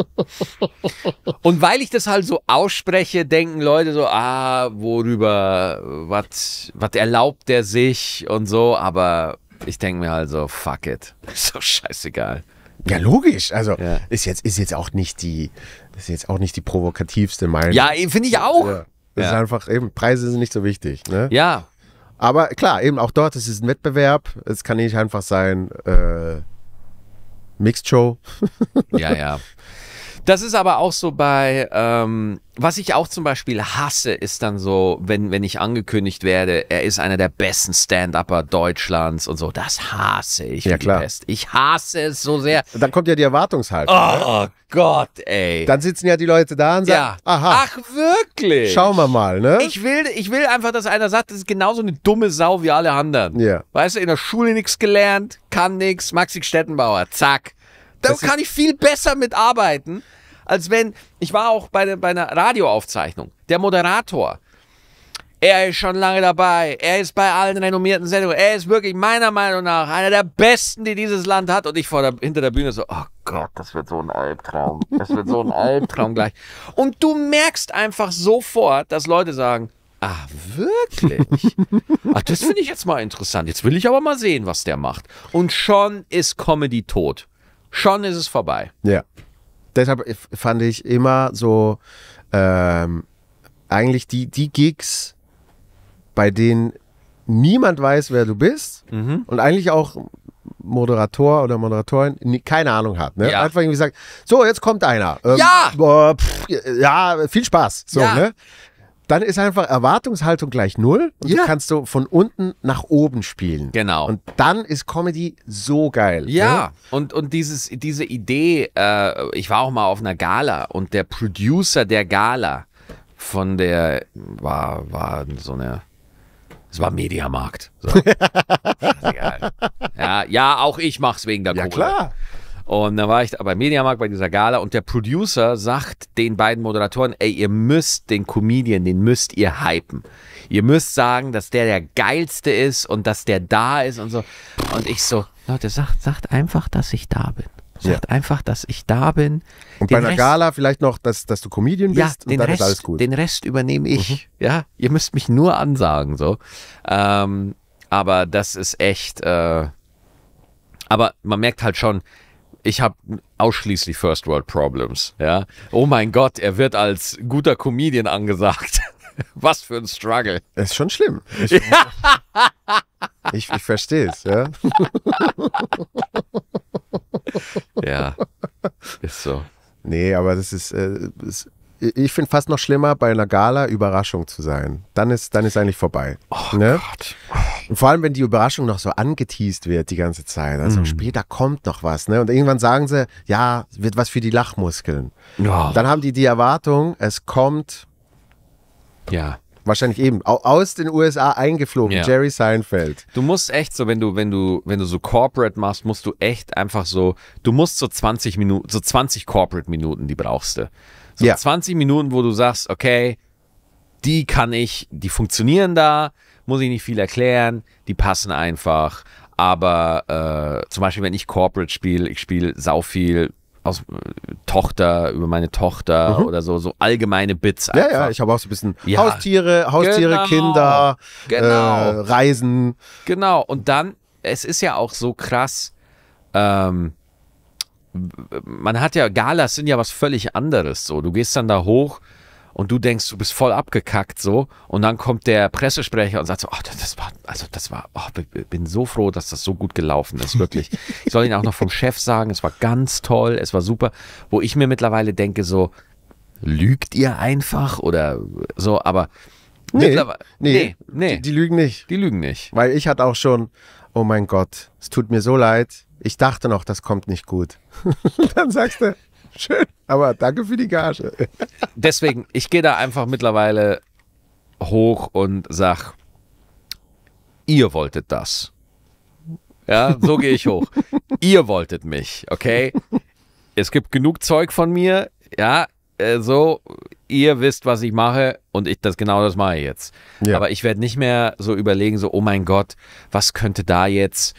Und weil ich das halt so ausspreche, denken Leute so, ah, worüber, was erlaubt der sich und so, aber ich denke mir halt so, fuck it. Ist doch scheißegal. Ja, logisch. Also ja. ist jetzt ist jetzt auch nicht die ist jetzt auch nicht die provokativste Meinung. Ja, finde ich auch. Ja. Das ja. ist einfach eben, Preise sind nicht so wichtig. Ne? Ja. Aber klar, eben auch dort, es ist ein Wettbewerb. Es kann nicht einfach sein, äh, Mixed Show. ja, ja. Das ist aber auch so bei, ähm, was ich auch zum Beispiel hasse, ist dann so, wenn, wenn ich angekündigt werde, er ist einer der besten Stand-Upper Deutschlands und so, das hasse ich. Ja, klar. Best. Ich hasse es so sehr. Und dann kommt ja die Erwartungshaltung. Oh ne? Gott, ey. Dann sitzen ja die Leute da und sagen, ja. aha. Ach, wirklich? Schauen wir mal, ne? Ich will, ich will einfach, dass einer sagt, das ist genauso eine dumme Sau wie alle anderen. Ja. Weißt du, in der Schule nichts gelernt, kann nichts, Maxi Stettenbauer, zack. Da kann ich viel besser mitarbeiten, als wenn. Ich war auch bei, bei einer Radioaufzeichnung. Der Moderator. Er ist schon lange dabei. Er ist bei allen renommierten Sendungen. Er ist wirklich meiner Meinung nach einer der besten, die dieses Land hat. Und ich vor der, hinter der Bühne so, oh Gott, das wird so ein Albtraum. Das wird so ein Albtraum gleich. Und du merkst einfach sofort, dass Leute sagen, Ah, wirklich? Ach, ah, das finde ich jetzt mal interessant. Jetzt will ich aber mal sehen, was der macht. Und schon ist Comedy tot schon ist es vorbei. Ja. Deshalb fand ich immer so ähm, eigentlich die, die Gigs, bei denen niemand weiß, wer du bist mhm. und eigentlich auch Moderator oder Moderatorin keine Ahnung hat. Ne? Ja. Einfach irgendwie sagt, so, jetzt kommt einer. Ähm, ja! Äh, pff, ja, viel Spaß. So, ja. ne? dann ist einfach Erwartungshaltung gleich null und ja. du kannst du von unten nach oben spielen. Genau. Und dann ist Comedy so geil. Ja, ne? und, und dieses, diese Idee, äh, ich war auch mal auf einer Gala und der Producer der Gala von der war, war so eine es war Mediamarkt. So. ja, ja, auch ich mach's wegen der ja, Kohle. Ja, klar. Und dann war ich bei Mediamarkt bei dieser Gala und der Producer sagt den beiden Moderatoren, ey, ihr müsst den Comedian, den müsst ihr hypen. Ihr müsst sagen, dass der der geilste ist und dass der da ist und so. Und ich so, Leute, sagt, sagt einfach, dass ich da bin. Sagt ja. einfach, dass ich da bin. Und den bei einer Rest, Gala vielleicht noch, dass, dass du Comedian bist und dann Rest, ist alles gut. Den Rest übernehme ich. Mhm. Ja, ihr müsst mich nur ansagen. so. Ähm, aber das ist echt. Äh, aber man merkt halt schon, ich habe ausschließlich First World Problems. Ja? Oh mein Gott, er wird als guter Comedian angesagt. Was für ein Struggle. Das ist schon schlimm. Ich, ich, ich verstehe es, ja. ja, ist so. Nee, aber das ist, äh, ist ich finde fast noch schlimmer, bei einer Gala Überraschung zu sein. Dann ist, dann ist eigentlich vorbei. Oh ne? Gott. Und vor allem, wenn die Überraschung noch so angeteased wird die ganze Zeit. Also mm. später kommt noch was. Ne? Und irgendwann sagen sie, ja, wird was für die Lachmuskeln. Oh. Dann haben die die Erwartung, es kommt. Ja wahrscheinlich eben aus den USA eingeflogen, ja. Jerry Seinfeld. Du musst echt so, wenn du wenn du wenn du so corporate machst, musst du echt einfach so, du musst so 20 Minuten, so 20 corporate Minuten, die brauchst du. So ja. 20 Minuten, wo du sagst, okay, die kann ich, die funktionieren da, muss ich nicht viel erklären, die passen einfach. Aber äh, zum Beispiel, wenn ich Corporate spiele, ich spiele sau viel aus äh, Tochter, über meine Tochter mhm. oder so, so allgemeine Bits. Einfach. Ja, ja, ich habe auch so ein bisschen ja. Haustiere, Haustiere, genau. Kinder, äh, genau. Äh, Reisen. Genau, und dann, es ist ja auch so krass, ähm, man hat ja, Galas sind ja was völlig anderes. So, du gehst dann da hoch und du denkst, du bist voll abgekackt so und dann kommt der Pressesprecher und sagt so, oh, das war, also das war, oh, bin so froh, dass das so gut gelaufen ist, wirklich. ich soll ihn auch noch vom Chef sagen, es war ganz toll, es war super, wo ich mir mittlerweile denke so, lügt ihr einfach oder so, aber nee, nee, nee, die, die lügen nicht. Die lügen nicht. Weil ich hatte auch schon, oh mein Gott, es tut mir so leid, ich dachte noch, das kommt nicht gut. dann sagst du, schön, aber danke für die Gage. Deswegen, ich gehe da einfach mittlerweile hoch und sag, ihr wolltet das. Ja, so gehe ich hoch. ihr wolltet mich, okay? Es gibt genug Zeug von mir, ja, äh, so, ihr wisst, was ich mache und ich das genau das mache ich jetzt. Ja. Aber ich werde nicht mehr so überlegen, so, oh mein Gott, was könnte da jetzt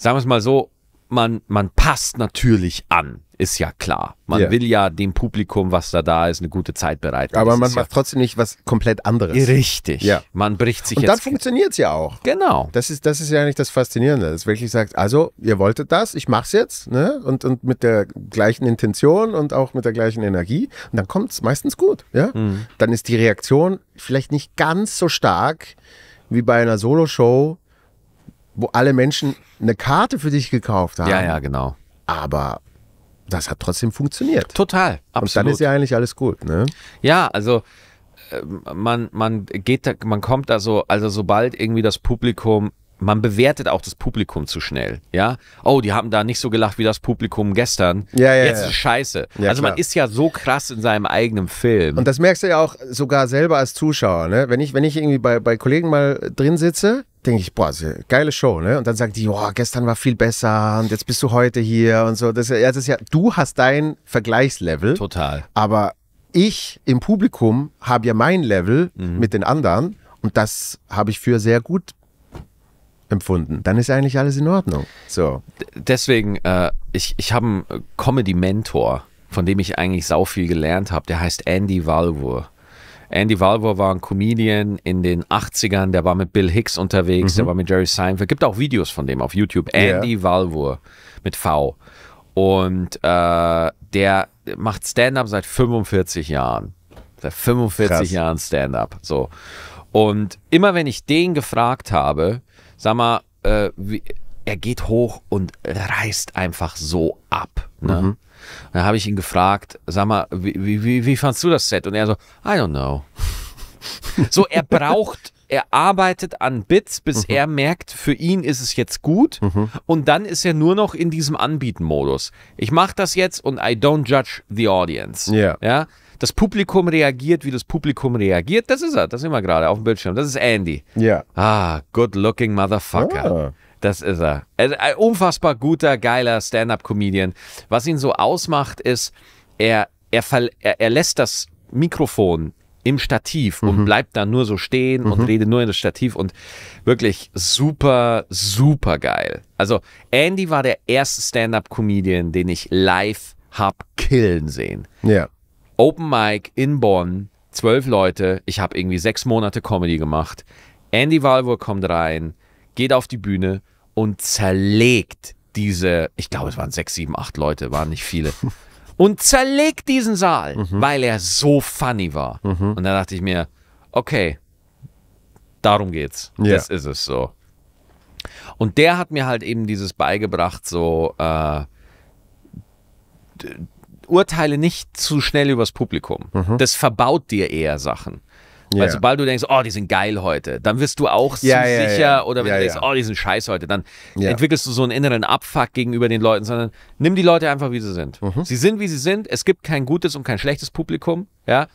sagen wir es mal so, man, man passt natürlich an, ist ja klar. Man ja. will ja dem Publikum, was da da ist, eine gute Zeit bereiten. Aber man macht ja trotzdem nicht was komplett anderes. Richtig. Ja. Man bricht sich Und jetzt. Und dann funktioniert es ja auch. Genau. Das ist, das ist ja eigentlich das Faszinierende, dass wirklich sagt, also, ihr wolltet das, ich mach's jetzt, ne? Und, und mit der gleichen Intention und auch mit der gleichen Energie. Und dann kommt es meistens gut, ja? Mhm. Dann ist die Reaktion vielleicht nicht ganz so stark wie bei einer Solo-Show, wo alle Menschen eine Karte für dich gekauft haben. Ja, ja, genau. Aber das hat trotzdem funktioniert. Total, absolut. Und dann ist ja eigentlich alles gut, ne? Ja, also ähm, man, man geht da, man kommt da so, also sobald irgendwie das Publikum man bewertet auch das Publikum zu schnell. Ja, oh, die haben da nicht so gelacht wie das Publikum gestern. Ja, ja, Jetzt ja. ist scheiße. Ja, also klar. man ist ja so krass in seinem eigenen Film. Und das merkst du ja auch sogar selber als Zuschauer. Ne? Wenn, ich, wenn ich irgendwie bei, bei Kollegen mal drin sitze, denke ich, boah, geile Show, ne? Und dann sagen die, boah, gestern war viel besser und jetzt bist du heute hier und so. Das, ja, das ist ja, du hast dein Vergleichslevel. Total. Aber ich im Publikum habe ja mein Level mhm. mit den anderen und das habe ich für sehr gut empfunden, dann ist eigentlich alles in Ordnung. So. Deswegen, äh, ich, ich habe einen Comedy-Mentor, von dem ich eigentlich sau viel gelernt habe. Der heißt Andy Valvur. Andy Valvor war ein Comedian in den 80ern, der war mit Bill Hicks unterwegs, mhm. der war mit Jerry Seinfeld. Gibt auch Videos von dem auf YouTube. Andy yeah. Valvor mit V. Und äh, der macht Stand-up seit 45 Jahren. Seit 45 Krass. Jahren Stand-up. So. Und immer wenn ich den gefragt habe, sag mal, äh, wie, er geht hoch und reißt einfach so ab. Ne? Mhm. Dann habe ich ihn gefragt, sag mal, wie, wie, wie, wie fandst du das Set? Und er so, I don't know. so, er braucht, er arbeitet an Bits, bis mhm. er merkt, für ihn ist es jetzt gut. Mhm. Und dann ist er nur noch in diesem Anbieten-Modus. Ich mache das jetzt und I don't judge the audience. Yeah. Ja das Publikum reagiert, wie das Publikum reagiert. Das ist er, das sind wir gerade auf dem Bildschirm. Das ist Andy. Ja. Ah, good looking motherfucker. Ah. Das ist er. Ein, also, ein unfassbar guter, geiler Stand-up-Comedian. Was ihn so ausmacht, ist, er, er, er, er lässt das Mikrofon im Stativ und mhm. bleibt dann nur so stehen mhm. und redet nur in das Stativ und wirklich super, super geil. Also Andy war der erste Stand-up-Comedian, den ich live hab killen sehen. Ja. Open Mic in Bonn, zwölf Leute, ich habe irgendwie sechs Monate Comedy gemacht. Andy Walwur kommt rein, geht auf die Bühne und zerlegt diese, ich glaube, es waren sechs, sieben, acht Leute, waren nicht viele. und zerlegt diesen Saal, mhm. weil er so funny war. Mhm. Und da dachte ich mir, okay, darum geht's. Yeah. Das ist es so. Und der hat mir halt eben dieses beigebracht, so äh, urteile nicht zu schnell übers Publikum. Mhm. Das verbaut dir eher Sachen. Yeah. Weil sobald du denkst, oh, die sind geil heute, dann wirst du auch ja, zu ja, sicher. Ja. Oder wenn du denkst, oh, die sind scheiß heute, dann entwickelst du so einen inneren Abfuck gegenüber den Leuten, sondern nimm die Leute einfach, wie sie sind. Mhm. Sie sind, wie sie sind. Es gibt kein gutes und kein schlechtes Publikum. Ja.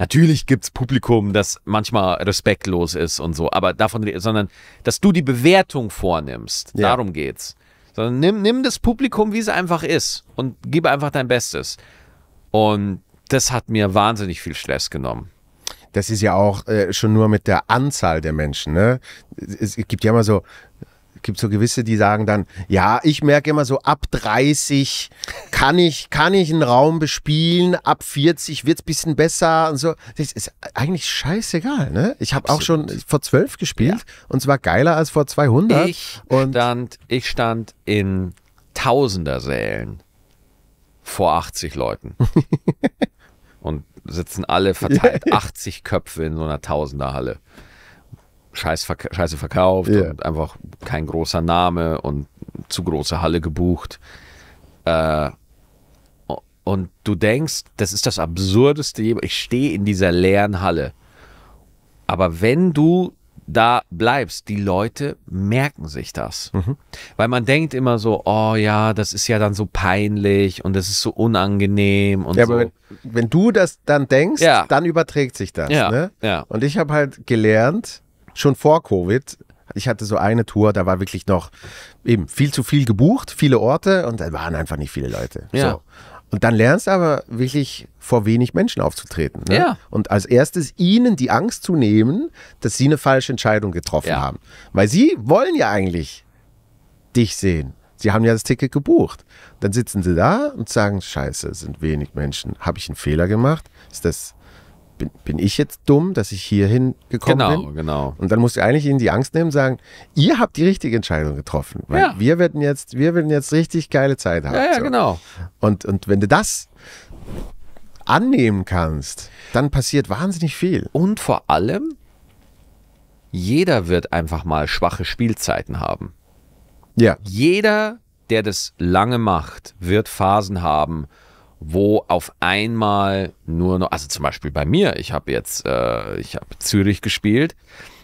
Natürlich es Publikum, das manchmal respektlos ist und so, aber davon, sondern dass du die Bewertung vornimmst. Darum geht's. Sondern nimm, nimm das Publikum, wie es einfach ist und gib einfach dein Bestes. Und das hat mir wahnsinnig viel Stress genommen das ist ja auch äh, schon nur mit der Anzahl der Menschen. Ne? Es, gibt ja immer so, gibt so gewisse, die sagen dann, ja, ich merke immer so ab 30 kann ich, kann ich einen Raum bespielen, ab 40 wird es ein bisschen besser und so. Das ist eigentlich scheißegal, ne? Ich habe auch schon vor 12 gespielt ja. und es war geiler als vor 200. Ich, und stand, ich stand in Tausendersälen vor 80 Leuten. und sitzen alle verteilt, 80 Köpfe in so einer Tausenderhalle. Scheiß Verk Scheiße verkauft yeah. und einfach kein großer Name und zu große Halle gebucht. Äh, und du denkst, das ist das Absurdeste. Ich stehe in dieser leeren Halle. Aber wenn du da bleibst, die Leute merken sich das. Mhm. Weil man denkt immer so, oh ja, das ist ja dann so peinlich und das ist so unangenehm und ja, so. Aber wenn, wenn du das dann denkst, ja. dann überträgt sich das. Ja. Ne? Ja. Und ich habe halt gelernt, schon vor Covid. Ich hatte so eine Tour, da war wirklich noch eben viel zu viel gebucht, viele Orte und da waren einfach nicht viele Leute. Ja. So. Und dann lernst du aber wirklich vor wenig Menschen aufzutreten. Ne? Ja. Und als erstes ihnen die Angst zu nehmen, dass sie eine falsche Entscheidung getroffen ja. haben. Weil sie wollen ja eigentlich dich sehen. Sie haben ja das Ticket gebucht. Dann sitzen sie da und sagen, scheiße, sind wenig Menschen. Habe ich einen Fehler gemacht? Ist das bin, bin ich jetzt dumm, dass ich hierhin gekommen genau, bin? Genau, genau. Und dann musst du eigentlich ihnen die Angst nehmen, und sagen, ihr habt die richtige Entscheidung getroffen. Weil ja. wir werden jetzt, wir werden jetzt richtig geile Zeit haben. Ja, ja so. genau. Und, und wenn du das annehmen kannst, dann passiert wahnsinnig viel. Und vor allem, jeder wird einfach mal schwache Spielzeiten haben. Ja. Jeder, der das lange macht, wird Phasen haben, wo auf einmal nur noch, also zum Beispiel bei mir, ich habe jetzt, äh, ich habe Zürich gespielt.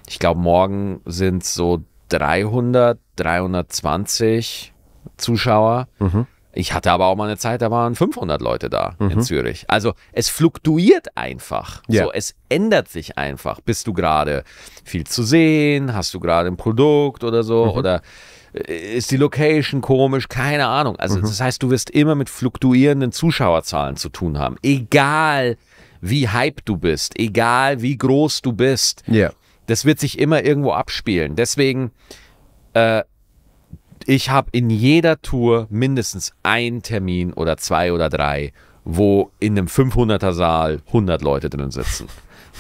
Ich glaube, morgen sind so 300, 320 Zuschauer. Mhm. Ich hatte aber auch mal eine Zeit, da waren 500 Leute da mhm. in Zürich. Also es fluktuiert einfach. Yeah. So, es ändert sich einfach. Bist du gerade viel zu sehen? Hast du gerade ein Produkt oder so? Mhm. Oder äh, ist die Location komisch, keine Ahnung. Also mhm. das heißt, du wirst immer mit fluktuierenden Zuschauerzahlen zu tun haben. Egal wie hype du bist, egal wie groß du bist. Yeah. Das wird sich immer irgendwo abspielen. Deswegen, äh, ich habe in jeder Tour mindestens einen Termin oder zwei oder drei, wo in einem 500er Saal 100 Leute drin sitzen.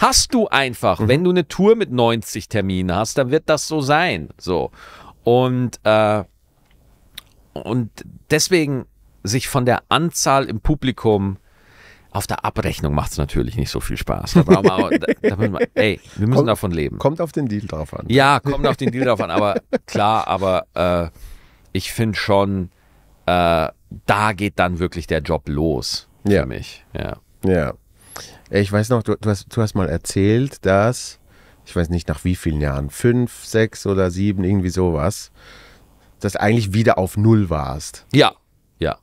Hast du einfach, mhm. wenn du eine Tour mit 90 Terminen hast, dann wird das so sein. So. Und, äh, und deswegen sich von der Anzahl im Publikum auf der Abrechnung macht es natürlich nicht so viel Spaß. Da brauchen wir, aber, da, müssen wir, ey, wir müssen kommt, davon leben. Kommt auf den Deal drauf an. Ja, kommt auf den Deal drauf an. Aber klar, aber äh, ich finde schon, äh, da geht dann wirklich der Job los für ja. mich. Ja. ja. Ich weiß noch, du, du, hast, du hast mal erzählt, dass ich weiß nicht nach wie vielen Jahren, fünf, sechs oder sieben, irgendwie sowas, dass eigentlich wieder auf Null warst. Ja, ja.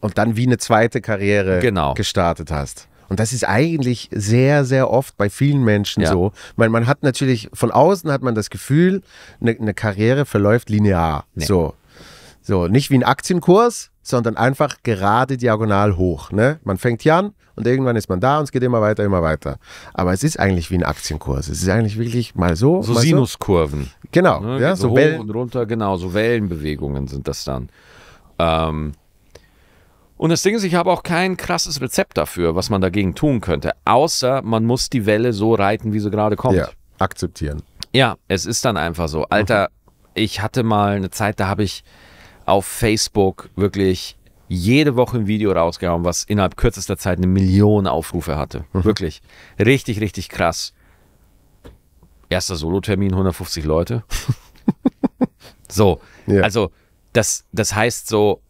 Und dann wie eine zweite Karriere genau. gestartet hast. Und das ist eigentlich sehr, sehr oft bei vielen Menschen ja. so. Man, man hat natürlich, von außen hat man das Gefühl, eine, eine Karriere verläuft linear. Nee. So. So, nicht wie ein Aktienkurs, sondern einfach gerade diagonal hoch. Ne? Man fängt hier an und irgendwann ist man da und es geht immer weiter, immer weiter. Aber es ist eigentlich wie ein Aktienkurs. Es ist eigentlich wirklich mal so. So mal Sinuskurven. So. Genau. Ne? Ja, so, so hoch Wellen. und runter, genau, so Wellenbewegungen sind das dann. Ähm, und das Ding ist, ich habe auch kein krasses Rezept dafür, was man dagegen tun könnte, außer man muss die Welle so reiten, wie sie gerade kommt. Ja, akzeptieren. Ja, es ist dann einfach so. Alter, mhm. ich hatte mal eine Zeit, da habe ich auf Facebook wirklich jede Woche ein Video rausgehauen, was innerhalb kürzester Zeit eine Million Aufrufe hatte. Mhm. Wirklich. Richtig, richtig krass. Erster Solo-Termin, 150 Leute. so. Yeah. Also, das, das heißt so,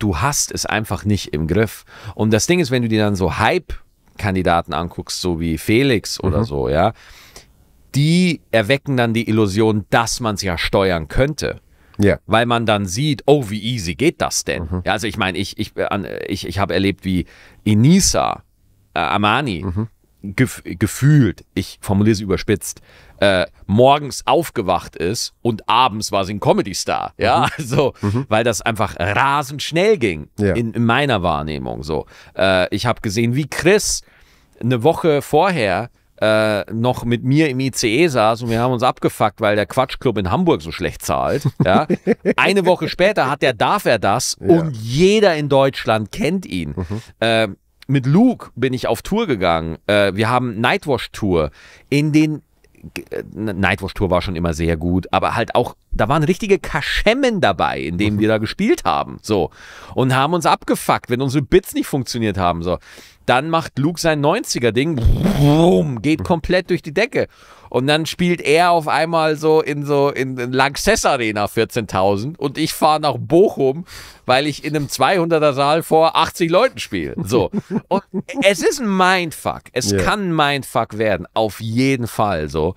du hast es einfach nicht im Griff. Und das Ding ist, wenn du dir dann so Hype-Kandidaten anguckst, so wie Felix oder mhm. so, ja, die erwecken dann die Illusion, dass man es ja steuern könnte. Ja. Weil man dann sieht, oh, wie easy geht das denn? Mhm. Ja, also ich meine, ich, ich, äh, ich, ich habe erlebt, wie Inisa äh, Amani mhm. gef gefühlt, ich formuliere sie überspitzt, äh, morgens aufgewacht ist und abends war sie ein Comedy-Star. Ja, mhm. also, mhm. weil das einfach rasend schnell ging, ja. in, in, meiner Wahrnehmung so. Äh, ich habe gesehen, wie Chris eine Woche vorher äh, noch mit mir im ICE saß und wir haben uns abgefuckt, weil der Quatschclub in Hamburg so schlecht zahlt. Ja? Eine Woche später hat der Darf er das ja. und jeder in Deutschland kennt ihn. Mhm. Äh, mit Luke bin ich auf Tour gegangen. Äh, wir haben Nightwash Tour in den äh, Nightwash Tour war schon immer sehr gut, aber halt auch, da waren richtige Kaschemmen dabei, in denen mhm. wir da gespielt haben, so. Und haben uns abgefuckt, wenn unsere Bits nicht funktioniert haben, so. Dann macht Luke sein 90er-Ding, geht mhm. komplett durch die Decke. Und dann spielt er auf einmal so in so in, in Lanxess Arena 14.000 und ich fahre nach Bochum, weil ich in einem 200er Saal vor 80 Leuten spiele. So. Und es ist ein Mindfuck. Es yeah. kann ein Mindfuck werden. Auf jeden Fall so.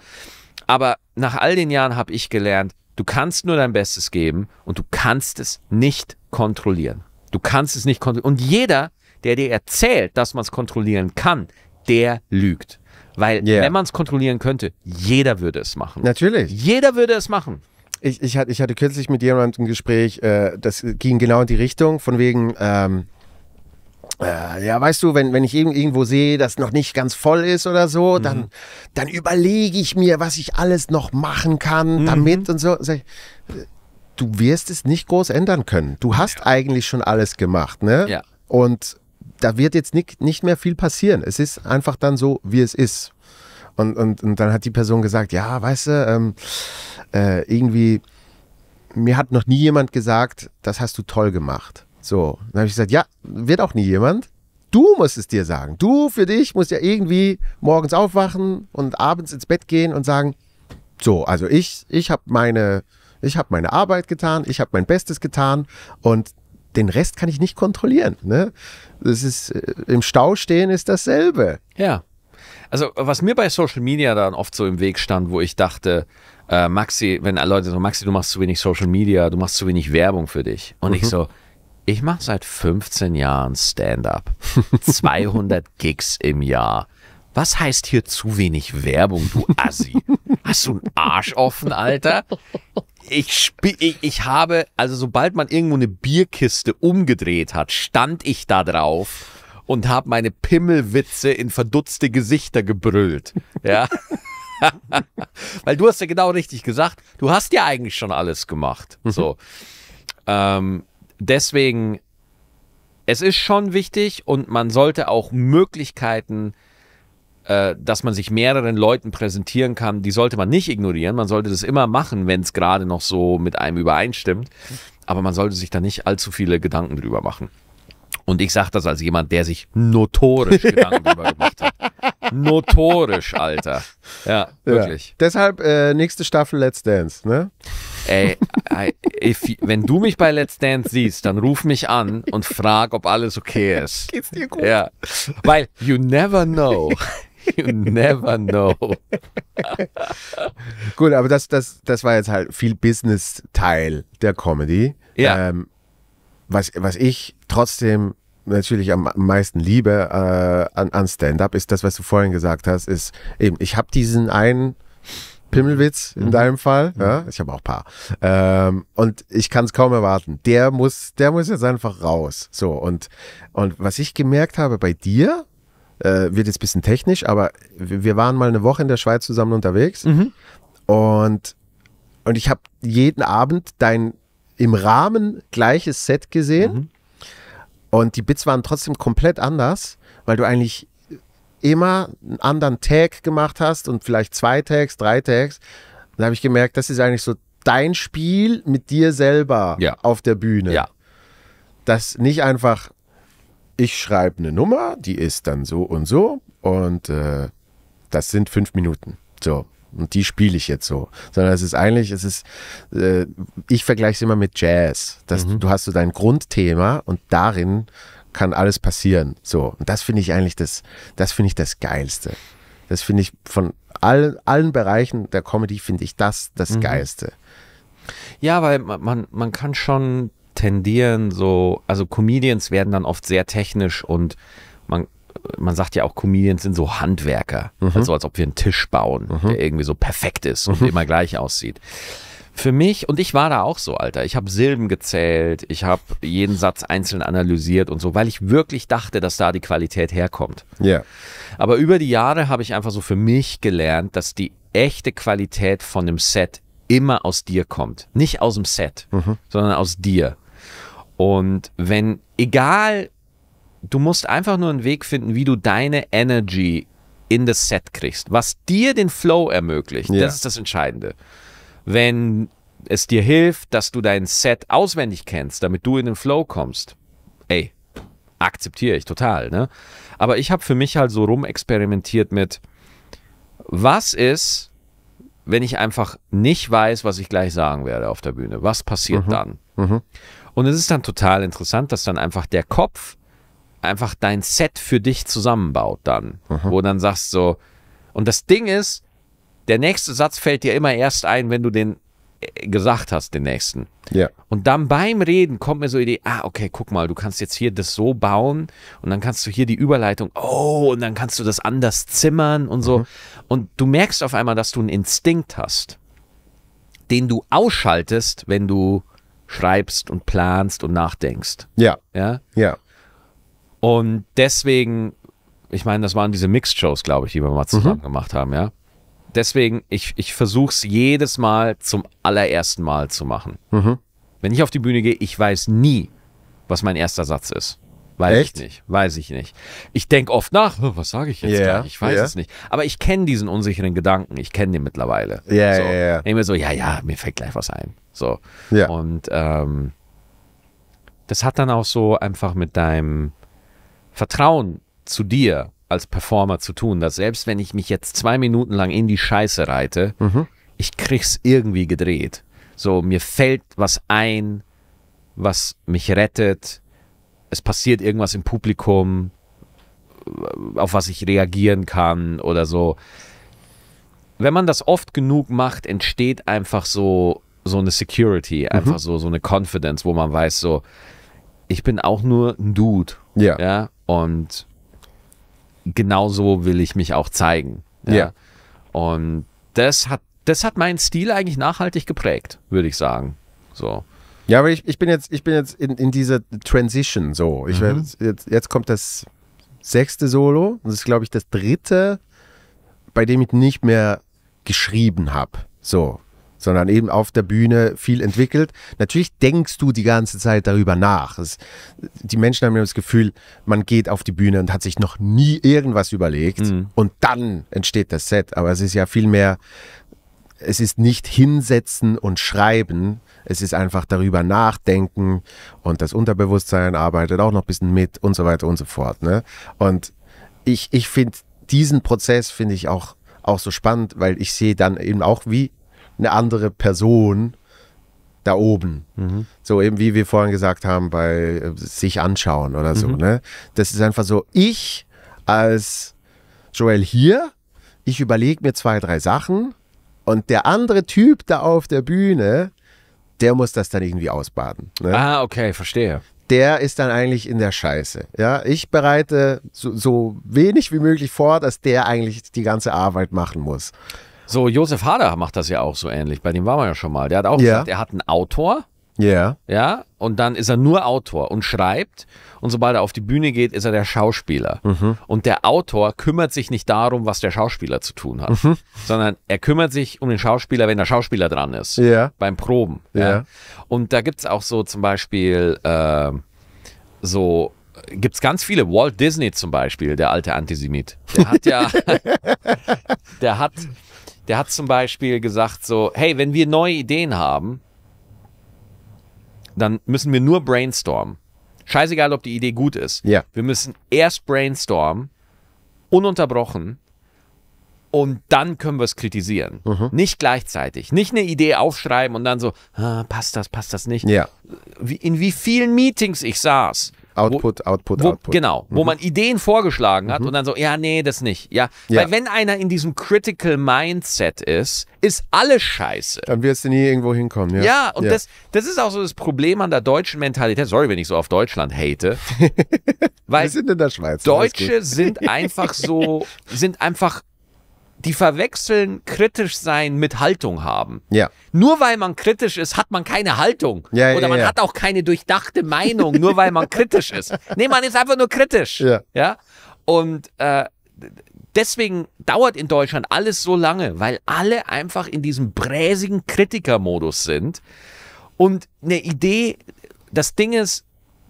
Aber nach all den Jahren habe ich gelernt, du kannst nur dein Bestes geben und du kannst es nicht kontrollieren. Du kannst es nicht kontrollieren. Und jeder der dir erzählt, dass man es kontrollieren kann, der lügt. Weil yeah. wenn man es kontrollieren könnte, jeder würde es machen. Natürlich. Jeder würde es machen. Ich, ich, hatte, ich hatte kürzlich mit jemandem ein Gespräch, äh, das ging genau in die Richtung, von wegen, ähm, äh, ja, weißt du, wenn, wenn ich irgendwo sehe, dass noch nicht ganz voll ist oder so, mhm. dann, dann überlege ich mir, was ich alles noch machen kann mhm. damit und so. Sag ich, äh, du wirst es nicht groß ändern können. Du hast ja. eigentlich schon alles gemacht, ne? Ja. Und da wird jetzt nicht, nicht mehr viel passieren. Es ist einfach dann so, wie es ist. Und, und, und dann hat die Person gesagt, ja, weißt du, ähm, äh, irgendwie, mir hat noch nie jemand gesagt, das hast du toll gemacht. So, dann habe ich gesagt, ja, wird auch nie jemand. Du musst es dir sagen. Du für dich musst ja irgendwie morgens aufwachen und abends ins Bett gehen und sagen, so, also ich, ich habe meine, ich habe meine Arbeit getan, ich habe mein Bestes getan und den Rest kann ich nicht kontrollieren. Ne? Das ist, äh, im Stau stehen ist dasselbe. Ja. Also, was mir bei Social Media dann oft so im Weg stand, wo ich dachte, äh, Maxi, wenn Leute so, Maxi, du machst zu wenig Social Media, du machst zu wenig Werbung für dich. Und mhm. ich so, ich mache seit 15 Jahren Stand-up. 200 Gigs im Jahr. Was heißt hier zu wenig Werbung, du Assi? Hast du einen Arsch offen, Alter? ich, ich, ich habe, also sobald man irgendwo eine Bierkiste umgedreht hat, stand ich da drauf und habe meine Pimmelwitze in verdutzte Gesichter gebrüllt. Ja. Weil du hast ja genau richtig gesagt, du hast ja eigentlich schon alles gemacht. Mhm. So. ähm, deswegen, es ist schon wichtig und man sollte auch Möglichkeiten äh, dass man sich mehreren Leuten präsentieren kann, die sollte man nicht ignorieren. Man sollte das immer machen, wenn es gerade noch so mit einem übereinstimmt. Aber man sollte sich da nicht allzu viele Gedanken drüber machen. Und ich sage das als jemand, der sich notorisch Gedanken drüber gemacht hat. Notorisch, Alter. Ja, wirklich. Ja. Deshalb äh, nächste Staffel Let's Dance, ne? Ey, if, wenn du mich bei Let's Dance siehst, dann ruf mich an und frag, ob alles okay ist. Geht's dir gut? Ja, weil you never know. You never know. Gut, aber das, das, das war jetzt halt viel Business-Teil der Comedy. Ja. Ähm, was, was ich trotzdem natürlich am meisten liebe äh, an, an Stand-up ist das, was du vorhin gesagt hast, ist eben, ich habe diesen einen Pimmelwitz in mhm. deinem Fall, mhm. ja, ich habe auch ein paar. Ähm, und ich kann es kaum erwarten. Der muss, der muss jetzt einfach raus. So, und, und was ich gemerkt habe bei dir, äh, wird jetzt ein bisschen technisch, aber wir waren mal eine Woche in der Schweiz zusammen unterwegs mhm. und, und ich habe jeden Abend dein im Rahmen gleiches Set gesehen mhm. und die Bits waren trotzdem komplett anders, weil du eigentlich immer einen anderen Tag gemacht hast und vielleicht zwei Tags, drei Tags. Dann habe ich gemerkt, das ist eigentlich so dein Spiel mit dir selber ja. auf der Bühne. Ja. Das nicht einfach ich schreibe eine Nummer, die ist dann so und so und äh, das sind fünf Minuten. So. Und die spiele ich jetzt so. Sondern es ist eigentlich, es ist, äh, ich vergleiche es immer mit Jazz. Das, mhm. Du hast so dein Grundthema und darin kann alles passieren. So. Und das finde ich eigentlich das, das finde ich das Geilste. Das finde ich von allen, allen Bereichen der Comedy finde ich das das mhm. Geilste. Ja, weil man, man kann schon tendieren so, also Comedians werden dann oft sehr technisch und man, man sagt ja auch, Comedians sind so Handwerker. Mhm. Also als ob wir einen Tisch bauen, mhm. der irgendwie so perfekt ist und mhm. immer gleich aussieht. Für mich, und ich war da auch so, Alter, ich habe Silben gezählt, ich habe jeden Satz einzeln analysiert und so, weil ich wirklich dachte, dass da die Qualität herkommt. Ja. Yeah. Aber über die Jahre habe ich einfach so für mich gelernt, dass die echte Qualität von dem Set immer aus dir kommt. Nicht aus dem Set, mhm. sondern aus dir. Und wenn, egal, du musst einfach nur einen Weg finden, wie du deine Energy in das Set kriegst, was dir den Flow ermöglicht. Ja. Das ist das Entscheidende. Wenn es dir hilft, dass du dein Set auswendig kennst, damit du in den Flow kommst, ey, akzeptiere ich total. Ne? Aber ich habe für mich halt so rumexperimentiert mit, was ist, wenn ich einfach nicht weiß, was ich gleich sagen werde auf der Bühne? Was passiert mhm. dann? Mhm. Und es ist dann total interessant, dass dann einfach der Kopf einfach dein Set für dich zusammenbaut dann. Mhm. Wo dann sagst so, und das Ding ist, der nächste Satz fällt dir immer erst ein, wenn du den äh, gesagt hast, den nächsten. Ja. Und dann beim Reden kommt mir so die Idee, ah, okay, guck mal, du kannst jetzt hier das so bauen und dann kannst du hier die Überleitung, oh, und dann kannst du das anders zimmern und so. Mhm. Und du merkst auf einmal, dass du einen Instinkt hast, den du ausschaltest, wenn du schreibst und planst und nachdenkst. Ja. Ja. Ja. Und deswegen, ich meine, das waren diese Mixed-Shows, glaube ich, die wir mal mhm. zusammen mhm. gemacht haben, ja. Deswegen, ich, ich versuche es jedes Mal zum allerersten Mal zu machen. Mhm. Wenn ich auf die Bühne gehe, ich weiß nie, was mein erster Satz ist. Weiß Echt? ich nicht. Weiß ich nicht. Ich denke oft nach, was sage ich jetzt yeah, gleich? Ich weiß yeah. es nicht. Aber ich kenne diesen unsicheren Gedanken. Ich kenne den mittlerweile. Ja, yeah, so, ja, ja. Immer so, ja, ja, mir fällt gleich was ein. So. Ja. Und ähm, das hat dann auch so einfach mit deinem Vertrauen zu dir als Performer zu tun, dass selbst wenn ich mich jetzt zwei Minuten lang in die Scheiße reite, mhm. ich krieg's irgendwie gedreht. So, mir fällt was ein, was mich rettet es passiert irgendwas im Publikum, auf was ich reagieren kann oder so. Wenn man das oft genug macht, entsteht einfach so, so eine Security, mhm. einfach mhm. so, so eine Confidence, wo man weiß, so, ich bin auch nur ein Dude. Ja. ja? Und genau so will ich mich auch zeigen. Ja. ja. Und das hat, das hat meinen Stil eigentlich nachhaltig geprägt, würde ich sagen. So. Ja, aber ich, ich bin jetzt, ich bin jetzt in, in dieser Transition so. Ich mhm. jetzt, jetzt kommt das sechste Solo. Das ist, glaube ich, das dritte, bei dem ich nicht mehr geschrieben habe. So. Sondern eben auf der Bühne viel entwickelt. Natürlich denkst du die ganze Zeit darüber nach. Es, die Menschen haben das Gefühl, man geht auf die Bühne und hat sich noch nie irgendwas überlegt mhm. und dann entsteht das Set. Aber es ist ja viel mehr es ist nicht hinsetzen und schreiben, es ist einfach darüber nachdenken und das Unterbewusstsein arbeitet auch noch ein bisschen mit und so weiter und so fort. Ne? Und ich, ich finde diesen Prozess finde ich auch, auch so spannend, weil ich sehe dann eben auch wie eine andere Person da oben. Mhm. So eben wie wir vorhin gesagt haben, bei äh, sich anschauen oder so. Mhm. Ne? Das ist einfach so, ich als Joel hier, ich überlege mir zwei, drei Sachen und der andere Typ da auf der Bühne, der muss das dann irgendwie ausbaden. Ne? Ah, okay, verstehe. Der ist dann eigentlich in der Scheiße. Ja, ich bereite so, so wenig wie möglich vor, dass der eigentlich die ganze Arbeit machen muss. So, Josef Hader macht das ja auch so ähnlich. Bei dem waren wir ja schon mal. Der hat auch ja. gesagt, er hat einen Autor. Yeah. Ja. Und dann ist er nur Autor und schreibt. Und sobald er auf die Bühne geht, ist er der Schauspieler. Mhm. Und der Autor kümmert sich nicht darum, was der Schauspieler zu tun hat, mhm. sondern er kümmert sich um den Schauspieler, wenn der Schauspieler dran ist. Yeah. Beim Proben. Yeah. Ja. Und da gibt es auch so zum Beispiel äh, so gibt es ganz viele. Walt Disney zum Beispiel, der alte Antisemit. Der hat ja, der hat, der hat zum Beispiel gesagt so, hey, wenn wir neue Ideen haben, dann müssen wir nur brainstormen. Scheißegal, ob die Idee gut ist. Ja. Wir müssen erst brainstormen, ununterbrochen, und dann können wir es kritisieren. Mhm. Nicht gleichzeitig. Nicht eine Idee aufschreiben und dann so, ah, passt das, passt das nicht. Ja. Wie, in wie vielen Meetings ich saß, Output, wo, Output, wo, Output. Genau, mhm. wo man Ideen vorgeschlagen hat mhm. und dann so, ja, nee, das nicht. Ja, ja. Weil wenn einer in diesem Critical Mindset ist, ist alles scheiße. Dann wirst du nie irgendwo hinkommen, ja. Ja, und ja. Das, das ist auch so das Problem an der deutschen Mentalität. Sorry, wenn ich so auf Deutschland hate. weil Wir sind in der Schweiz. Deutsche sind einfach so, sind einfach die verwechseln kritisch sein mit Haltung haben. Ja. Nur weil man kritisch ist, hat man keine Haltung. Ja, Oder ja, man ja. hat auch keine durchdachte Meinung, nur weil man kritisch ist. Nee, man ist einfach nur kritisch. Ja. ja? Und äh, deswegen dauert in Deutschland alles so lange, weil alle einfach in diesem bräsigen Kritikermodus sind. Und eine Idee, das Ding ist,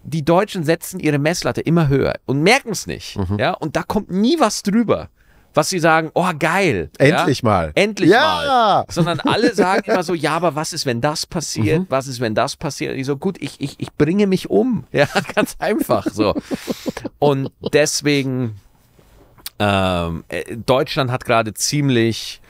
die Deutschen setzen ihre Messlatte immer höher und merken es nicht. Mhm. Ja, und da kommt nie was drüber was sie sagen, oh geil. Endlich ja? mal. Endlich ja. mal. Sondern alle sagen immer so, ja, aber was ist, wenn das passiert? Mhm. Was ist, wenn das passiert? Und ich so, gut, ich, ich, ich bringe mich um. Ja, ganz einfach so. Und deswegen, ähm, äh, Deutschland hat gerade ziemlich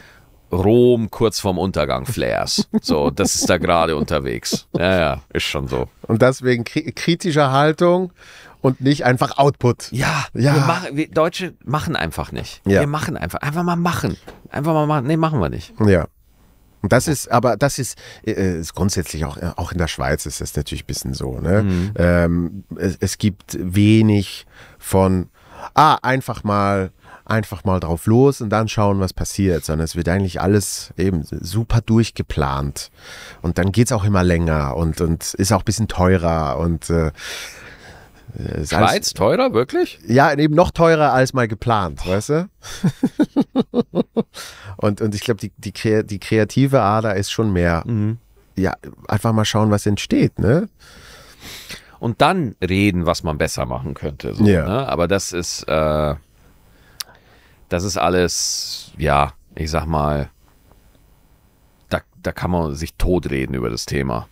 Rom kurz vorm Untergang Flares. So, das ist da gerade unterwegs. Ja, ja, ist schon so. Und deswegen kritische Haltung, und nicht einfach Output. Ja, ja. Wir, machen, wir Deutsche machen einfach nicht. Ja. Wir machen einfach. Einfach mal machen. Einfach mal machen. Nee, machen wir nicht. Ja. Und das ist, aber das ist, äh, äh, ist grundsätzlich auch, äh, auch in der Schweiz ist das natürlich ein bisschen so. Ne? Mhm. Ähm, es, es gibt wenig von, ah, einfach mal einfach mal drauf los und dann schauen, was passiert, sondern es wird eigentlich alles eben super durchgeplant. Und dann geht es auch immer länger und, und ist auch ein bisschen teurer und äh, äh, Salz, Schweiz teurer, wirklich? Ja, eben noch teurer als mal geplant, Boah. weißt du? und, und ich glaube, die, die, die kreative Ader ist schon mehr. Mhm. Ja, einfach mal schauen, was entsteht, ne? Und dann reden, was man besser machen könnte. So, ja. Ne? Aber das ist, äh, das ist alles, ja, ich sag mal, da, da kann man sich totreden über das Thema.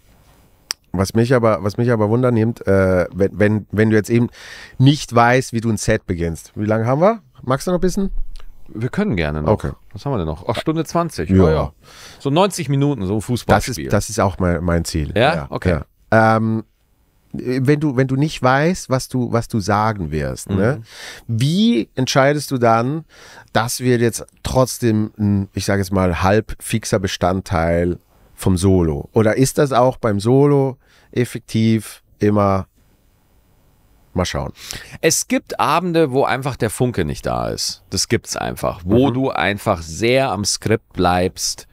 Was mich aber, was mich aber wundernimmt, äh, wenn, wenn, wenn du jetzt eben nicht weißt, wie du ein Set beginnst. Wie lange haben wir? Magst du noch ein bisschen? Wir können gerne noch. Okay. Was haben wir denn noch? Ach, Stunde 20. Ja. Oh, ja. So 90 Minuten, so ein Fußballspiel. Das ist, das ist auch mein, mein Ziel. Ja? ja. Okay. Ja. Ähm, wenn du, wenn du nicht weißt, was du, was du sagen wirst, ne? mhm. ne? wie entscheidest du dann, dass wir jetzt trotzdem ein, ich sage jetzt mal, halb fixer Bestandteil vom Solo? Oder ist das auch beim Solo effektiv immer Mal schauen. Es gibt Abende, wo einfach der Funke nicht da ist. Das gibt es einfach. Wo mhm. du einfach sehr am Skript bleibst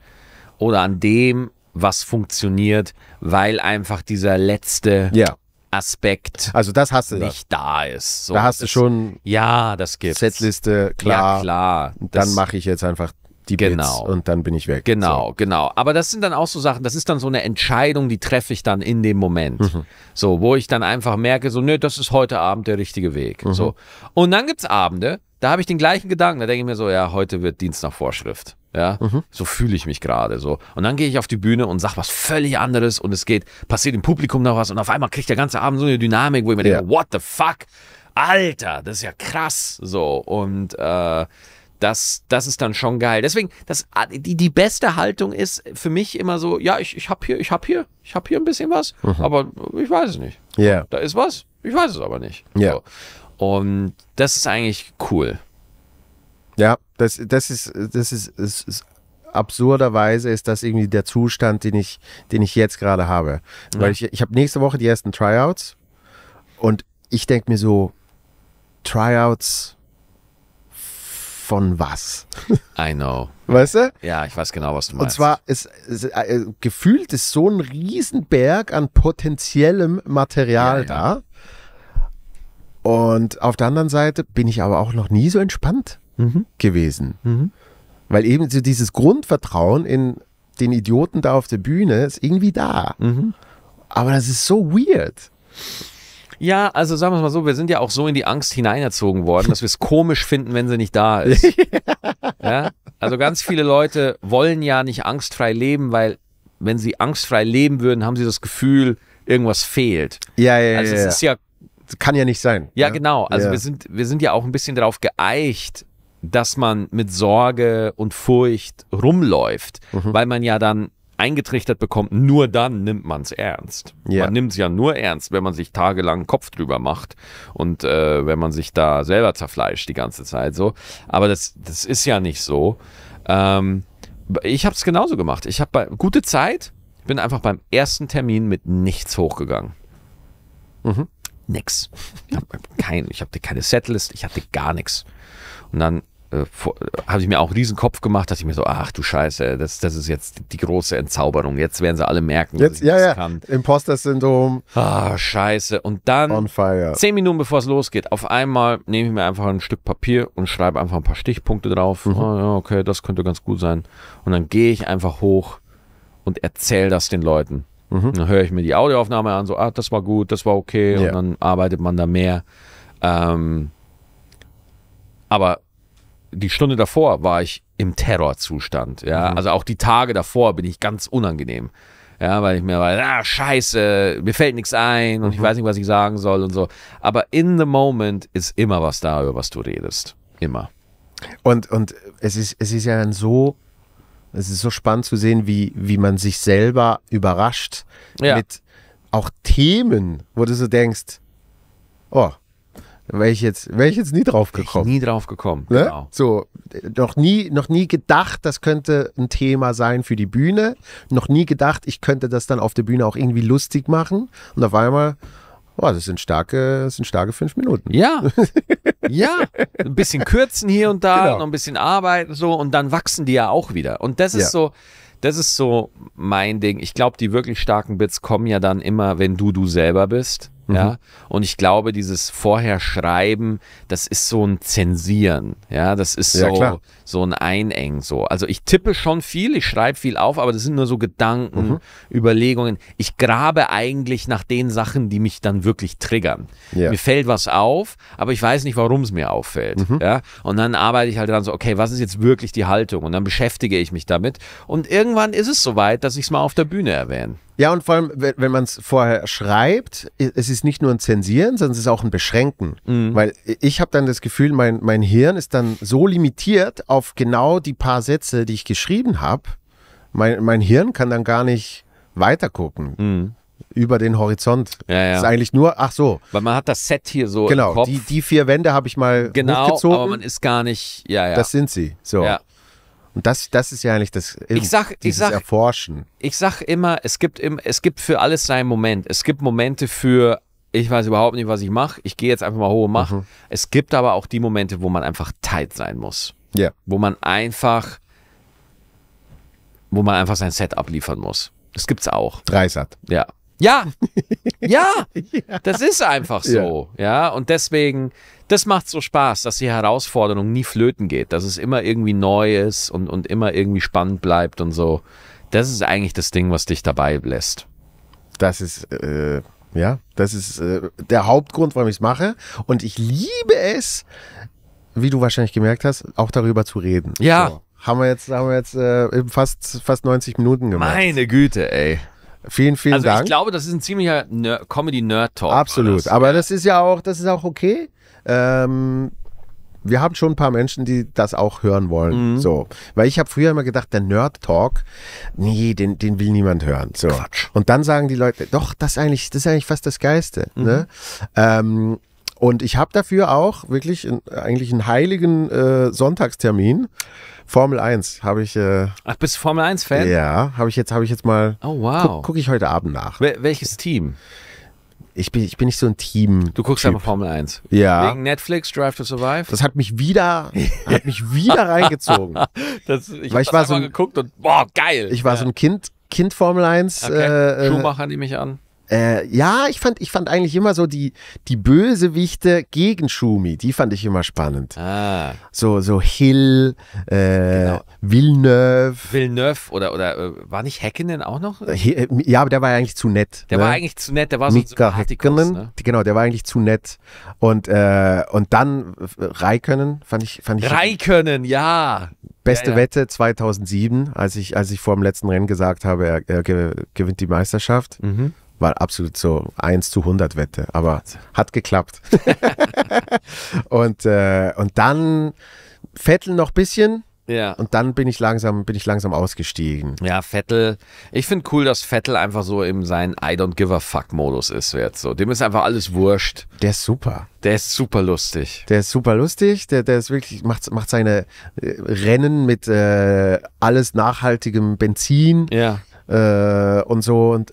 oder an dem, was funktioniert, weil einfach dieser letzte ja. Aspekt also das hast du nicht das. da ist. So da hast du schon ja, das gibt's. Setliste klar. Ja, klar. Dann mache ich jetzt einfach die genau. Bits und dann bin ich weg. Genau, so. genau. Aber das sind dann auch so Sachen, das ist dann so eine Entscheidung, die treffe ich dann in dem Moment. Mhm. So, wo ich dann einfach merke, so, nö, das ist heute Abend der richtige Weg. Mhm. So. Und dann gibt es Abende, da habe ich den gleichen Gedanken, da denke ich mir so, ja, heute wird Dienst nach Vorschrift. Ja, mhm. so fühle ich mich gerade so. Und dann gehe ich auf die Bühne und sage was völlig anderes und es geht, passiert im Publikum noch was und auf einmal kriegt der ganze Abend so eine Dynamik, wo ich mir yeah. denke, what the fuck? Alter, das ist ja krass. So, und äh, das, das ist dann schon geil. Deswegen, das, die, die beste Haltung ist für mich immer so, ja, ich, ich habe hier, ich habe hier, ich habe hier ein bisschen was, mhm. aber ich weiß es nicht. Ja. Yeah. Da ist was, ich weiß es aber nicht. Ja. Yeah. So. Und das ist eigentlich cool. Ja, das, das ist, das ist, das ist absurderweise ist das irgendwie der Zustand, den ich, den ich jetzt gerade habe. Ja. Weil ich, ich habe nächste Woche die ersten Tryouts und ich denke mir so, Tryouts, von was. I know. Weißt du? Ja, ich weiß genau, was du meinst. Und zwar ist, ist äh, äh, gefühlt ist so ein Riesenberg an potenziellem Material ja, da. Und auf der anderen Seite bin ich aber auch noch nie so entspannt mhm. gewesen. Mhm. Weil eben so dieses Grundvertrauen in den Idioten da auf der Bühne ist irgendwie da. Mhm. Aber das ist so weird. Ja, also sagen wir es mal so, wir sind ja auch so in die Angst hineinerzogen worden, dass wir es komisch finden, wenn sie nicht da ist. ja? Also ganz viele Leute wollen ja nicht angstfrei leben, weil wenn sie angstfrei leben würden, haben sie das Gefühl, irgendwas fehlt. Ja, ja, also ja. Also es ist ja kann ja nicht sein. Ja, ja? genau. Also ja. wir sind wir sind ja auch ein bisschen darauf geeicht, dass man mit Sorge und Furcht rumläuft, mhm. weil man ja dann eingetrichtert bekommt, nur dann nimmt man es ernst. Yeah. Man nimmt es ja nur ernst, wenn man sich tagelang Kopf drüber macht und äh, wenn man sich da selber zerfleischt die ganze Zeit so. Aber das, das ist ja nicht so. Ähm, ich habe es genauso gemacht. Ich habe gute Zeit, bin einfach beim ersten Termin mit nichts hochgegangen. Mhm. Nix. Ich habe keine, ich hab keine Setlist, ich hatte gar nichts. Und dann äh, habe ich mir auch riesen Kopf gemacht, dachte ich mir so, ach du Scheiße, das, das ist jetzt die große Entzauberung. Jetzt werden sie alle merken, jetzt, dass ich ja, das ja. kann. Imposter-Syndrom. Ah, Scheiße. Und dann, zehn Minuten bevor es losgeht, auf einmal nehme ich mir einfach ein Stück Papier und schreibe einfach ein paar Stichpunkte drauf. Mhm. Oh, ja, okay, das könnte ganz gut sein. Und dann gehe ich einfach hoch und erzähle das den Leuten. Mhm. Dann höre ich mir die Audioaufnahme an, so, ah, das war gut, das war okay. Ja. Und dann arbeitet man da mehr. Ähm, aber die Stunde davor war ich im Terrorzustand. Ja, mhm. also auch die Tage davor bin ich ganz unangenehm. Ja, weil ich mir war, ah, scheiße, mir fällt nichts ein und mhm. ich weiß nicht, was ich sagen soll und so. Aber in the moment ist immer was da, über was du redest. Immer. Und, und es ist, es ist ja dann so, es ist so spannend zu sehen, wie, wie man sich selber überrascht ja. mit auch Themen, wo du so denkst, oh, wäre ich jetzt, wäre ich jetzt nie drauf gekommen. Ich nie drauf gekommen, ne? genau. So, noch nie, noch nie gedacht, das könnte ein Thema sein für die Bühne. Noch nie gedacht, ich könnte das dann auf der Bühne auch irgendwie lustig machen. Und auf einmal, oh, das sind starke, das sind starke fünf Minuten. Ja. ja. Ein bisschen kürzen hier und da, genau. noch ein bisschen arbeiten, so, und dann wachsen die ja auch wieder. Und das ist ja. so, das ist so mein Ding. Ich glaube, die wirklich starken Bits kommen ja dann immer, wenn du du selber bist. Mhm. und ich glaube, dieses vorher Schreiben, das ist so ein Zensieren. Ja, das ist ja, so, klar so ein Eineng so. Also ich tippe schon viel, ich schreibe viel auf, aber das sind nur so Gedanken, mhm. Überlegungen. Ich grabe eigentlich nach den Sachen, die mich dann wirklich triggern. Yeah. Mir fällt was auf, aber ich weiß nicht, warum es mir auffällt. Mhm. Ja? Und dann arbeite ich halt dran so, okay, was ist jetzt wirklich die Haltung? Und dann beschäftige ich mich damit. Und irgendwann ist es soweit, dass ich es mal auf der Bühne erwähne. Ja, und vor allem, wenn man es vorher schreibt, es ist nicht nur ein Zensieren, sondern es ist auch ein Beschränken. Mhm. Weil ich habe dann das Gefühl, mein, mein Hirn ist dann so limitiert auf genau die paar Sätze, die ich geschrieben habe, mein, mein Hirn kann dann gar nicht weiter gucken. Mhm über den Horizont. Ja, ja. Das ist eigentlich nur, ach so. Weil man hat das Set hier so genau, im Kopf. Die, die vier Wände habe ich mal genau, hochgezogen. aber man ist gar nicht, ja, ja. Das sind sie, so. Ja. Und das, das ist ja eigentlich das ich sag, dieses ich sag, Erforschen. Ich sag immer, es gibt, im, es gibt für alles seinen Moment. Es gibt Momente für, ich weiß überhaupt nicht, was ich mache. Ich gehe jetzt einfach mal hohe machen. Mhm. Es gibt aber auch die Momente, wo man einfach tight sein muss. Yeah. Wo man einfach, wo man einfach sein Set abliefern muss. Das gibt's auch. Dreisat. Ja. Ja. ja. ja. Das ist einfach so. Ja. ja. Und deswegen, das macht so Spaß, dass die Herausforderung nie flöten geht, dass es immer irgendwie neu ist und, und immer irgendwie spannend bleibt und so. Das ist eigentlich das Ding, was dich dabei lässt. Das ist, äh, ja, das ist äh, der Hauptgrund, warum ich es mache. Und ich liebe es, wie du wahrscheinlich gemerkt hast, auch darüber zu reden. Ja. So, haben wir jetzt, haben wir jetzt äh, fast, fast 90 Minuten gemacht. Meine Güte, ey. Vielen, vielen also Dank. Also ich glaube, das ist ein ziemlicher Comedy-Nerd-Talk. Absolut. Das. Aber das ist ja auch, das ist auch okay. Ähm, wir haben schon ein paar Menschen, die das auch hören wollen. Mhm. So. Weil ich habe früher immer gedacht, der Nerd-Talk, nee, den, den will niemand hören. So. Quatsch. Und dann sagen die Leute, doch, das ist eigentlich, das ist eigentlich fast das Geiste. Ne? Mhm. Ne? Ähm, und ich habe dafür auch wirklich in, eigentlich einen heiligen äh, Sonntagstermin. Formel 1 habe ich. Äh, Ach, bist du Formel 1-Fan? Ja, habe ich jetzt, ich jetzt mal. Oh wow. Gucke guck ich heute Abend nach. Wel welches Team? Ich bin, ich bin nicht so ein Team. Du guckst aber Formel 1. Ja. Wegen Netflix, Drive to Survive. Das hat mich wieder, hat mich wieder reingezogen. Das, ich habe ich war so geguckt und boah, geil. Ich war ja. so ein Kind, Kind Formel 1. Okay. Äh, äh, Schumacher nehme ich an. Äh, ja, ich fand, ich fand eigentlich immer so die, die Bösewichte gegen Schumi, die fand ich immer spannend. Ah. So, so Hill, äh, genau. Villeneuve. Villeneuve oder, oder äh, war nicht Häkkinen auch noch? Äh, äh, ja, aber der war eigentlich zu nett. Der ne? war eigentlich zu nett, der war ne? Mika so ne? Häkkinen, ne? Genau, der war eigentlich zu nett. Und, äh, und dann Raikönnen fand ich. Fand ich Raikönnen, ja. Beste ja, ja. Wette 2007, als ich, als ich vor dem letzten Rennen gesagt habe, er, er gewinnt die Meisterschaft. Mhm war absolut so 1 zu 100 Wette, aber hat geklappt. und, äh, und dann Vettel noch ein bisschen. Ja. Und dann bin ich langsam, bin ich langsam ausgestiegen. Ja, Vettel. Ich finde cool, dass Vettel einfach so in seinen I don't give a fuck Modus ist jetzt so. Dem ist einfach alles wurscht. Der ist super. Der ist super lustig. Der ist super lustig. Der, der ist wirklich, macht, macht seine äh, Rennen mit äh, alles nachhaltigem Benzin. Ja äh, und so. Und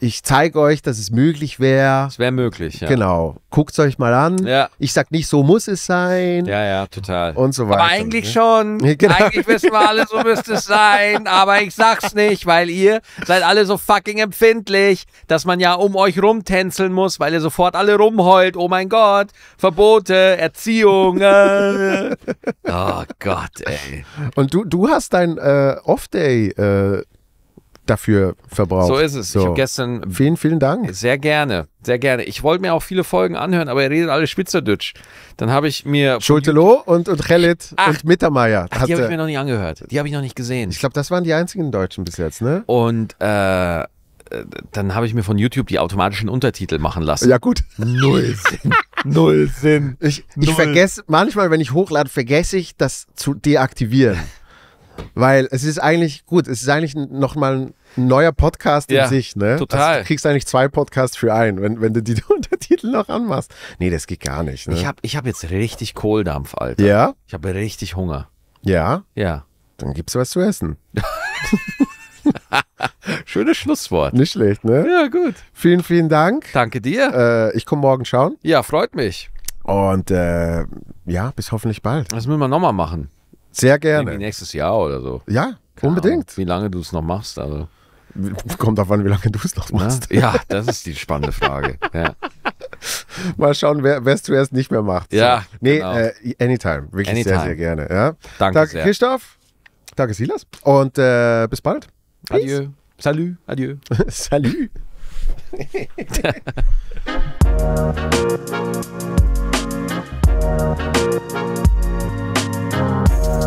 ich zeige euch, dass es möglich wäre. Es wäre möglich, ja. Genau. Guckt es euch mal an. Ja. Ich sag nicht, so muss es sein. Ja, ja, total. Und so weiter. Aber eigentlich ne? schon. Genau. Eigentlich wissen wir alle, so müsste es sein. Aber ich sag's nicht, weil ihr seid alle so fucking empfindlich, dass man ja um euch rumtänzeln muss, weil ihr sofort alle rumheult. Oh mein Gott, Verbote, Erziehung. Äh. oh Gott, ey. Und du, du hast dein äh, Off-Day äh, dafür verbraucht. So ist es. So. Ich habe gestern. Vielen, vielen Dank. Sehr gerne, sehr gerne. Ich wollte mir auch viele Folgen anhören, aber ihr redet alle Schwitzerdeutsch. Dann habe ich mir. Schultelo und, und Hellit und Mittermeier. Ach, die habe ich mir noch nicht angehört. Die habe ich noch nicht gesehen. Ich glaube, das waren die einzigen Deutschen bis jetzt, ne? Und, äh, dann habe ich mir von YouTube die automatischen Untertitel machen lassen. Ja, gut. Null Sinn. Null Sinn. Ich, ich vergesse, manchmal, wenn ich hochlade, vergesse ich, das zu deaktivieren. Weil es ist eigentlich gut, es ist eigentlich nochmal ein neuer Podcast ja, in sich, ne? Also, total. Also, du kriegst eigentlich zwei Podcasts für einen, wenn, wenn du die Untertitel noch anmachst. Nee, das geht gar nicht. Ne? Ich habe ich hab jetzt richtig Kohldampf, Alter. Ja? Ich habe richtig Hunger. Ja? Ja. Dann gibt's was zu essen. Schönes Schlusswort. Nicht schlecht, ne? Ja, gut. Vielen, vielen Dank. Danke dir. Äh, ich komme morgen schauen. Ja, freut mich. Und äh, ja, bis hoffentlich bald. Das müssen wir nochmal machen. Sehr gerne. Irgendwie nächstes Jahr oder so. Ja, Keine unbedingt. Ahnung, wie lange du es noch machst. Also. Kommt an, wie lange du es noch ne? machst. Na? Ja, das ist die spannende Frage. ja. Mal schauen, wer es zuerst nicht mehr macht. Ja. So. Nee, genau. äh, anytime. Wirklich anytime. sehr, sehr gerne. Ja. Danke Danke sehr. Christoph. Danke, Silas. Und äh, bis bald. Peace. Adieu. Salut. Adieu. Salut.